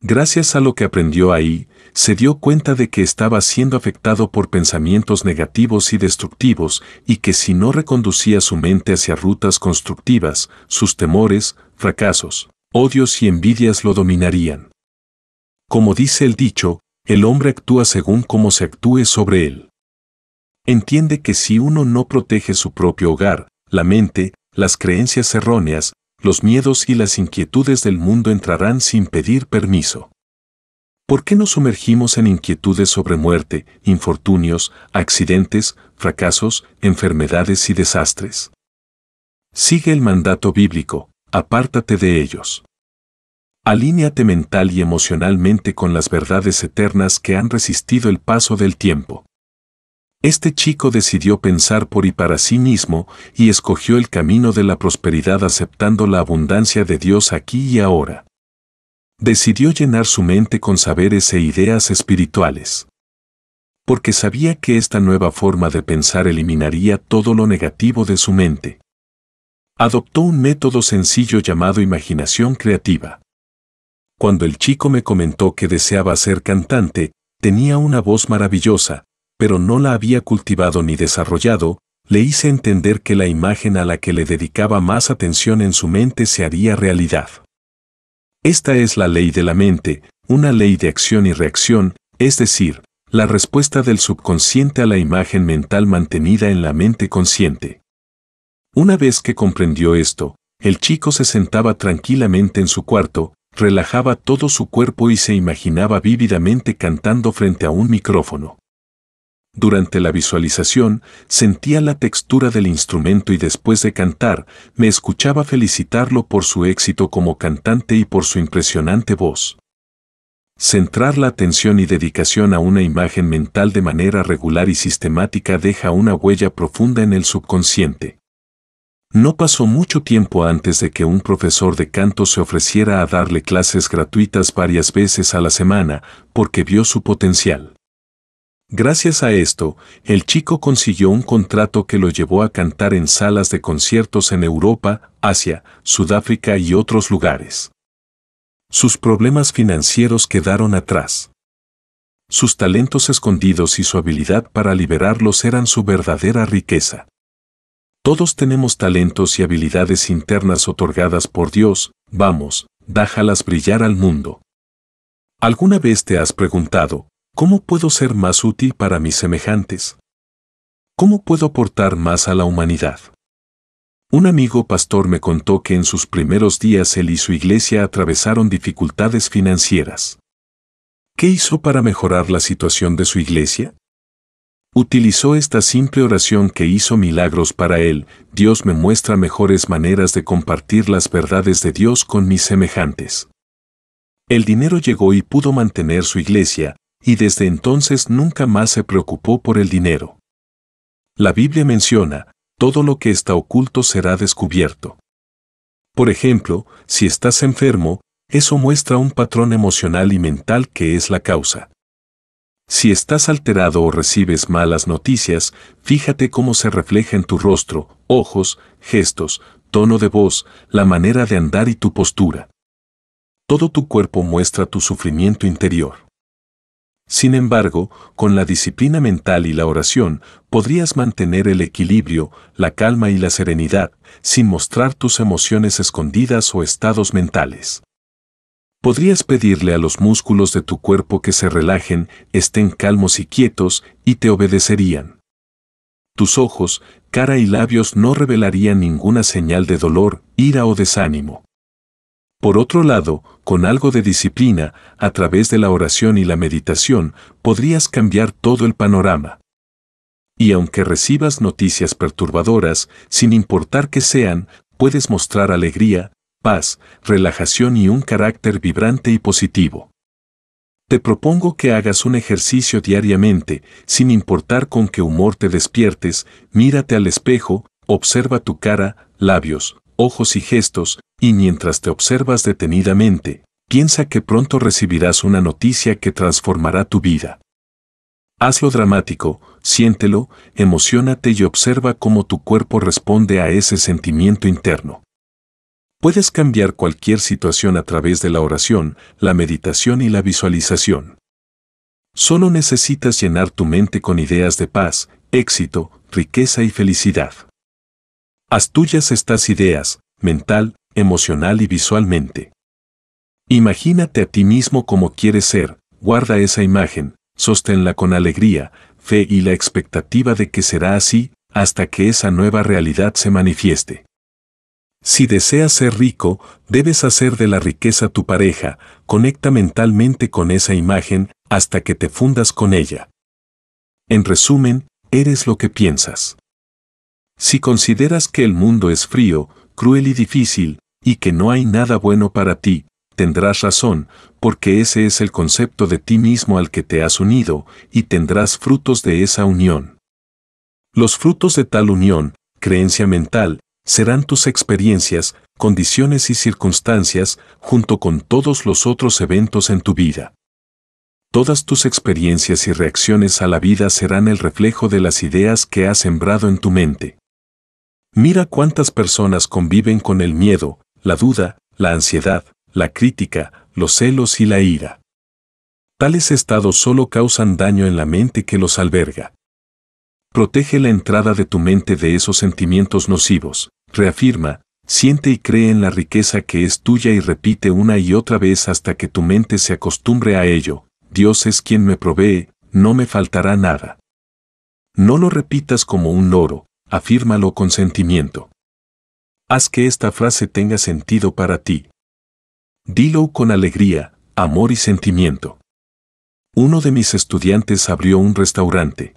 Gracias a lo que aprendió ahí, se dio cuenta de que estaba siendo afectado por pensamientos negativos y destructivos y que si no reconducía su mente hacia rutas constructivas, sus temores, fracasos, odios y envidias lo dominarían. Como dice el dicho, el hombre actúa según cómo se actúe sobre él. Entiende que si uno no protege su propio hogar, la mente, las creencias erróneas, los miedos y las inquietudes del mundo entrarán sin pedir permiso. ¿Por qué nos sumergimos en inquietudes sobre muerte, infortunios, accidentes, fracasos, enfermedades y desastres? Sigue el mandato bíblico, apártate de ellos. Alíneate mental y emocionalmente con las verdades eternas que han resistido el paso del tiempo. Este chico decidió pensar por y para sí mismo y escogió el camino de la prosperidad aceptando la abundancia de Dios aquí y ahora. Decidió llenar su mente con saberes e ideas espirituales. Porque sabía que esta nueva forma de pensar eliminaría todo lo negativo de su mente. Adoptó un método sencillo llamado imaginación creativa. Cuando el chico me comentó que deseaba ser cantante, tenía una voz maravillosa, pero no la había cultivado ni desarrollado, le hice entender que la imagen a la que le dedicaba más atención en su mente se haría realidad. Esta es la ley de la mente, una ley de acción y reacción, es decir, la respuesta del subconsciente a la imagen mental mantenida en la mente consciente. Una vez que comprendió esto, el chico se sentaba tranquilamente en su cuarto, relajaba todo su cuerpo y se imaginaba vívidamente cantando frente a un micrófono. Durante la visualización, sentía la textura del instrumento y después de cantar, me escuchaba felicitarlo por su éxito como cantante y por su impresionante voz. Centrar la atención y dedicación a una imagen mental de manera regular y sistemática deja una huella profunda en el subconsciente. No pasó mucho tiempo antes de que un profesor de canto se ofreciera a darle clases gratuitas varias veces a la semana porque vio su potencial. Gracias a esto, el chico consiguió un contrato que lo llevó a cantar en salas de conciertos en Europa, Asia, Sudáfrica y otros lugares. Sus problemas financieros quedaron atrás. Sus talentos escondidos y su habilidad para liberarlos eran su verdadera riqueza. Todos tenemos talentos y habilidades internas otorgadas por Dios, vamos, déjalas brillar al mundo. ¿Alguna vez te has preguntado, ¿cómo puedo ser más útil para mis semejantes? ¿Cómo puedo aportar más a la humanidad? Un amigo pastor me contó que en sus primeros días él y su iglesia atravesaron dificultades financieras. ¿Qué hizo para mejorar la situación de su iglesia? Utilizó esta simple oración que hizo milagros para él, Dios me muestra mejores maneras de compartir las verdades de Dios con mis semejantes. El dinero llegó y pudo mantener su iglesia, y desde entonces nunca más se preocupó por el dinero. La Biblia menciona, todo lo que está oculto será descubierto. Por ejemplo, si estás enfermo, eso muestra un patrón emocional y mental que es la causa. Si estás alterado o recibes malas noticias, fíjate cómo se refleja en tu rostro, ojos, gestos, tono de voz, la manera de andar y tu postura. Todo tu cuerpo muestra tu sufrimiento interior. Sin embargo, con la disciplina mental y la oración, podrías mantener el equilibrio, la calma y la serenidad, sin mostrar tus emociones escondidas o estados mentales. Podrías pedirle a los músculos de tu cuerpo que se relajen, estén calmos y quietos, y te obedecerían. Tus ojos, cara y labios no revelarían ninguna señal de dolor, ira o desánimo. Por otro lado, con algo de disciplina, a través de la oración y la meditación, podrías cambiar todo el panorama. Y aunque recibas noticias perturbadoras, sin importar que sean, puedes mostrar alegría, paz, relajación y un carácter vibrante y positivo. Te propongo que hagas un ejercicio diariamente, sin importar con qué humor te despiertes, mírate al espejo, observa tu cara, labios, ojos y gestos, y mientras te observas detenidamente, piensa que pronto recibirás una noticia que transformará tu vida. Hazlo dramático, siéntelo, emocionate y observa cómo tu cuerpo responde a ese sentimiento interno. Puedes cambiar cualquier situación a través de la oración, la meditación y la visualización. Solo necesitas llenar tu mente con ideas de paz, éxito, riqueza y felicidad. Haz tuyas estas ideas, mental, emocional y visualmente. Imagínate a ti mismo como quieres ser, guarda esa imagen, sosténla con alegría, fe y la expectativa de que será así hasta que esa nueva realidad se manifieste. Si deseas ser rico, debes hacer de la riqueza tu pareja, conecta mentalmente con esa imagen hasta que te fundas con ella. En resumen, eres lo que piensas. Si consideras que el mundo es frío, cruel y difícil, y que no hay nada bueno para ti, tendrás razón, porque ese es el concepto de ti mismo al que te has unido, y tendrás frutos de esa unión. Los frutos de tal unión, creencia mental, serán tus experiencias, condiciones y circunstancias, junto con todos los otros eventos en tu vida. Todas tus experiencias y reacciones a la vida serán el reflejo de las ideas que has sembrado en tu mente. Mira cuántas personas conviven con el miedo, la duda, la ansiedad, la crítica, los celos y la ira. Tales estados solo causan daño en la mente que los alberga. Protege la entrada de tu mente de esos sentimientos nocivos, reafirma, siente y cree en la riqueza que es tuya y repite una y otra vez hasta que tu mente se acostumbre a ello, Dios es quien me provee, no me faltará nada. No lo repitas como un loro, afírmalo con sentimiento. Haz que esta frase tenga sentido para ti. Dilo con alegría, amor y sentimiento. Uno de mis estudiantes abrió un restaurante.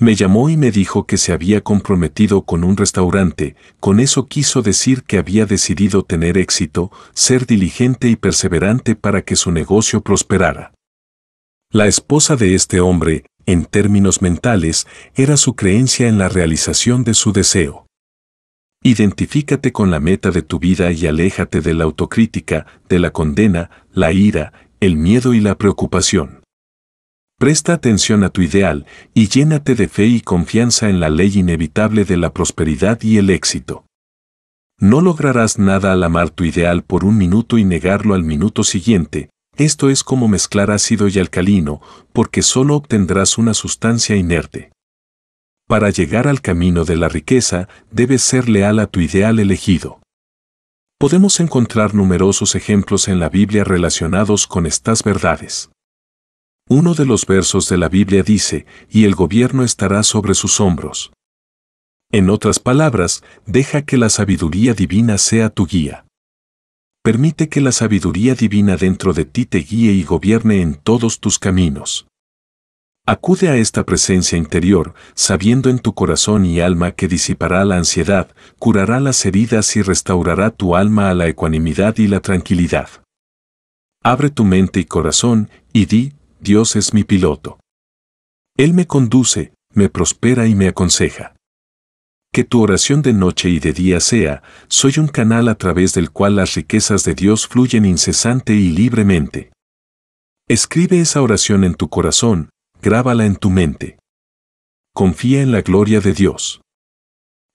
Me llamó y me dijo que se había comprometido con un restaurante, con eso quiso decir que había decidido tener éxito, ser diligente y perseverante para que su negocio prosperara. La esposa de este hombre, en términos mentales, era su creencia en la realización de su deseo. Identifícate con la meta de tu vida y aléjate de la autocrítica, de la condena, la ira, el miedo y la preocupación. Presta atención a tu ideal y llénate de fe y confianza en la ley inevitable de la prosperidad y el éxito. No lograrás nada al amar tu ideal por un minuto y negarlo al minuto siguiente. Esto es como mezclar ácido y alcalino, porque solo obtendrás una sustancia inerte. Para llegar al camino de la riqueza, debes ser leal a tu ideal elegido. Podemos encontrar numerosos ejemplos en la Biblia relacionados con estas verdades. Uno de los versos de la Biblia dice, y el gobierno estará sobre sus hombros. En otras palabras, deja que la sabiduría divina sea tu guía. Permite que la sabiduría divina dentro de ti te guíe y gobierne en todos tus caminos. Acude a esta presencia interior, sabiendo en tu corazón y alma que disipará la ansiedad, curará las heridas y restaurará tu alma a la ecuanimidad y la tranquilidad. Abre tu mente y corazón y di, Dios es mi piloto. Él me conduce, me prospera y me aconseja. Que tu oración de noche y de día sea, soy un canal a través del cual las riquezas de Dios fluyen incesante y libremente. Escribe esa oración en tu corazón, grábala en tu mente. Confía en la gloria de Dios.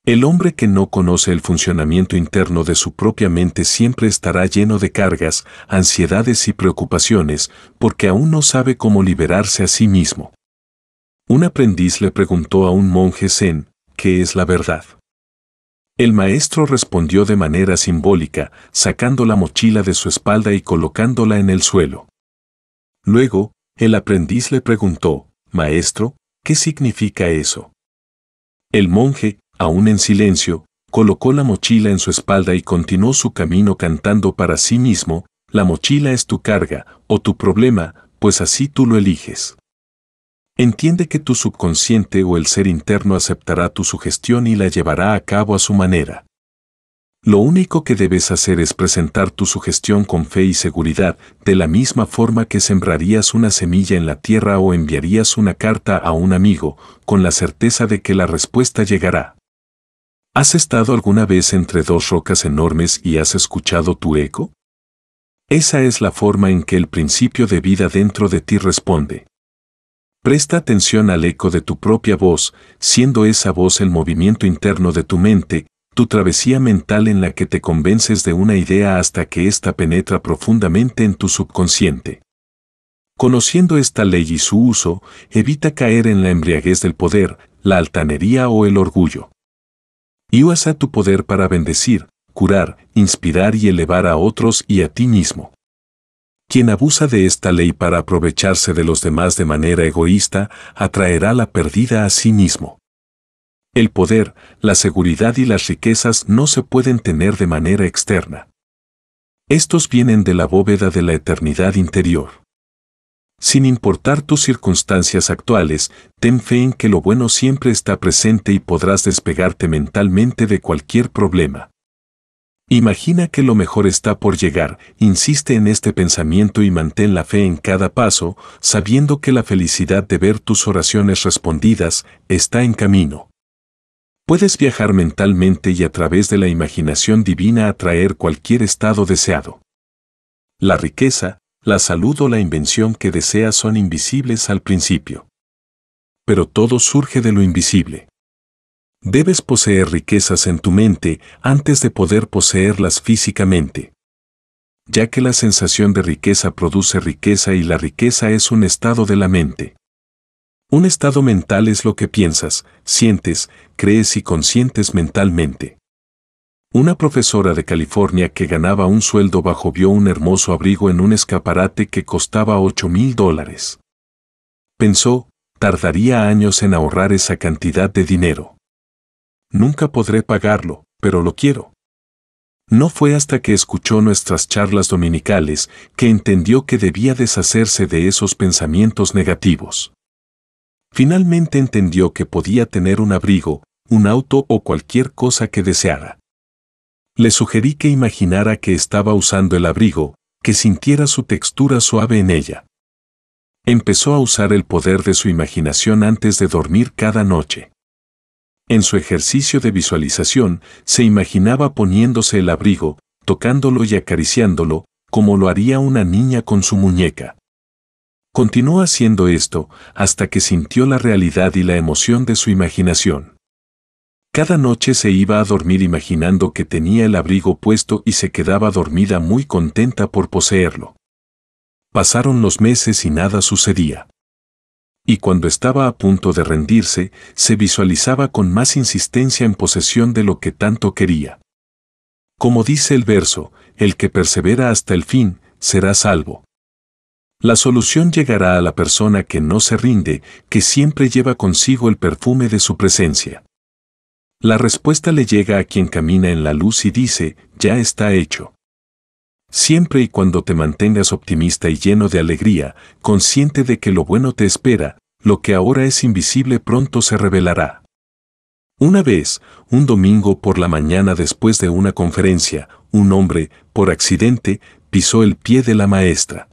El hombre que no conoce el funcionamiento interno de su propia mente siempre estará lleno de cargas, ansiedades y preocupaciones, porque aún no sabe cómo liberarse a sí mismo. Un aprendiz le preguntó a un monje zen, ¿qué es la verdad? El maestro respondió de manera simbólica, sacando la mochila de su espalda y colocándola en el suelo. Luego, el aprendiz le preguntó, Maestro, ¿qué significa eso? El monje, aún en silencio, colocó la mochila en su espalda y continuó su camino cantando para sí mismo, la mochila es tu carga, o tu problema, pues así tú lo eliges. Entiende que tu subconsciente o el ser interno aceptará tu sugestión y la llevará a cabo a su manera. Lo único que debes hacer es presentar tu sugestión con fe y seguridad, de la misma forma que sembrarías una semilla en la tierra o enviarías una carta a un amigo, con la certeza de que la respuesta llegará. ¿Has estado alguna vez entre dos rocas enormes y has escuchado tu eco? Esa es la forma en que el principio de vida dentro de ti responde. Presta atención al eco de tu propia voz, siendo esa voz el movimiento interno de tu mente, tu travesía mental en la que te convences de una idea hasta que ésta penetra profundamente en tu subconsciente. Conociendo esta ley y su uso, evita caer en la embriaguez del poder, la altanería o el orgullo y usa tu poder para bendecir, curar, inspirar y elevar a otros y a ti mismo. Quien abusa de esta ley para aprovecharse de los demás de manera egoísta, atraerá la pérdida a sí mismo. El poder, la seguridad y las riquezas no se pueden tener de manera externa. Estos vienen de la bóveda de la eternidad interior. Sin importar tus circunstancias actuales, ten fe en que lo bueno siempre está presente y podrás despegarte mentalmente de cualquier problema. Imagina que lo mejor está por llegar, insiste en este pensamiento y mantén la fe en cada paso, sabiendo que la felicidad de ver tus oraciones respondidas está en camino. Puedes viajar mentalmente y a través de la imaginación divina atraer cualquier estado deseado. La riqueza, la salud o la invención que deseas son invisibles al principio. Pero todo surge de lo invisible. Debes poseer riquezas en tu mente antes de poder poseerlas físicamente. Ya que la sensación de riqueza produce riqueza y la riqueza es un estado de la mente. Un estado mental es lo que piensas, sientes, crees y consientes mentalmente. Una profesora de California que ganaba un sueldo bajo vio un hermoso abrigo en un escaparate que costaba 8 mil dólares. Pensó, tardaría años en ahorrar esa cantidad de dinero. Nunca podré pagarlo, pero lo quiero. No fue hasta que escuchó nuestras charlas dominicales que entendió que debía deshacerse de esos pensamientos negativos. Finalmente entendió que podía tener un abrigo, un auto o cualquier cosa que deseara. Le sugerí que imaginara que estaba usando el abrigo, que sintiera su textura suave en ella. Empezó a usar el poder de su imaginación antes de dormir cada noche. En su ejercicio de visualización, se imaginaba poniéndose el abrigo, tocándolo y acariciándolo, como lo haría una niña con su muñeca. Continuó haciendo esto hasta que sintió la realidad y la emoción de su imaginación. Cada noche se iba a dormir imaginando que tenía el abrigo puesto y se quedaba dormida muy contenta por poseerlo. Pasaron los meses y nada sucedía. Y cuando estaba a punto de rendirse, se visualizaba con más insistencia en posesión de lo que tanto quería. Como dice el verso, el que persevera hasta el fin, será salvo. La solución llegará a la persona que no se rinde, que siempre lleva consigo el perfume de su presencia. La respuesta le llega a quien camina en la luz y dice, ya está hecho. Siempre y cuando te mantengas optimista y lleno de alegría, consciente de que lo bueno te espera, lo que ahora es invisible pronto se revelará. Una vez, un domingo por la mañana después de una conferencia, un hombre, por accidente, pisó el pie de la maestra.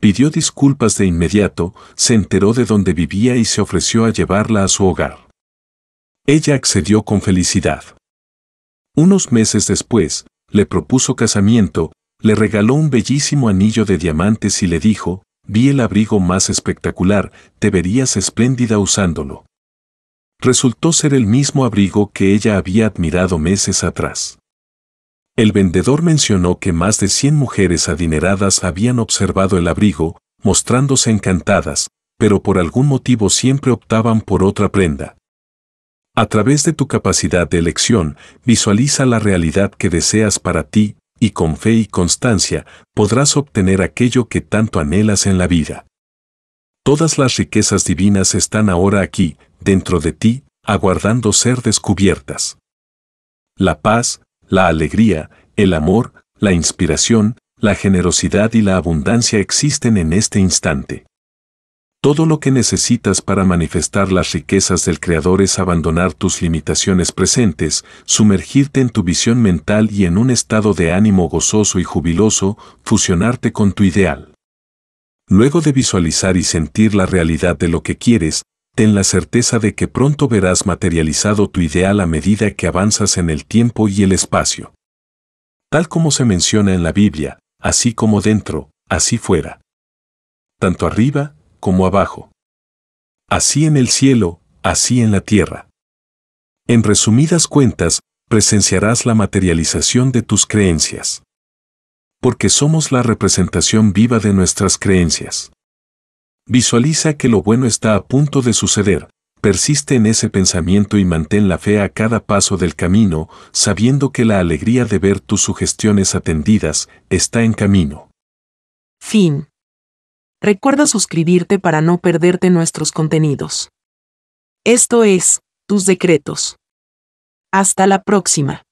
Pidió disculpas de inmediato, se enteró de dónde vivía y se ofreció a llevarla a su hogar. Ella accedió con felicidad. Unos meses después, le propuso casamiento, le regaló un bellísimo anillo de diamantes y le dijo, vi el abrigo más espectacular, te verías espléndida usándolo. Resultó ser el mismo abrigo que ella había admirado meses atrás. El vendedor mencionó que más de 100 mujeres adineradas habían observado el abrigo, mostrándose encantadas, pero por algún motivo siempre optaban por otra prenda. A través de tu capacidad de elección, visualiza la realidad que deseas para ti, y con fe y constancia podrás obtener aquello que tanto anhelas en la vida. Todas las riquezas divinas están ahora aquí, dentro de ti, aguardando ser descubiertas. La paz, la alegría, el amor, la inspiración, la generosidad y la abundancia existen en este instante. Todo lo que necesitas para manifestar las riquezas del Creador es abandonar tus limitaciones presentes, sumergirte en tu visión mental y en un estado de ánimo gozoso y jubiloso, fusionarte con tu ideal. Luego de visualizar y sentir la realidad de lo que quieres, ten la certeza de que pronto verás materializado tu ideal a medida que avanzas en el tiempo y el espacio. Tal como se menciona en la Biblia, así como dentro, así fuera. Tanto arriba, como abajo. Así en el cielo, así en la tierra. En resumidas cuentas, presenciarás la materialización de tus creencias. Porque somos la representación viva de nuestras creencias. Visualiza que lo bueno está a punto de suceder, persiste en ese pensamiento y mantén la fe a cada paso del camino, sabiendo que la alegría de ver tus sugestiones atendidas está en camino. Fin. Recuerda suscribirte para no perderte nuestros contenidos. Esto es, tus decretos. Hasta la próxima.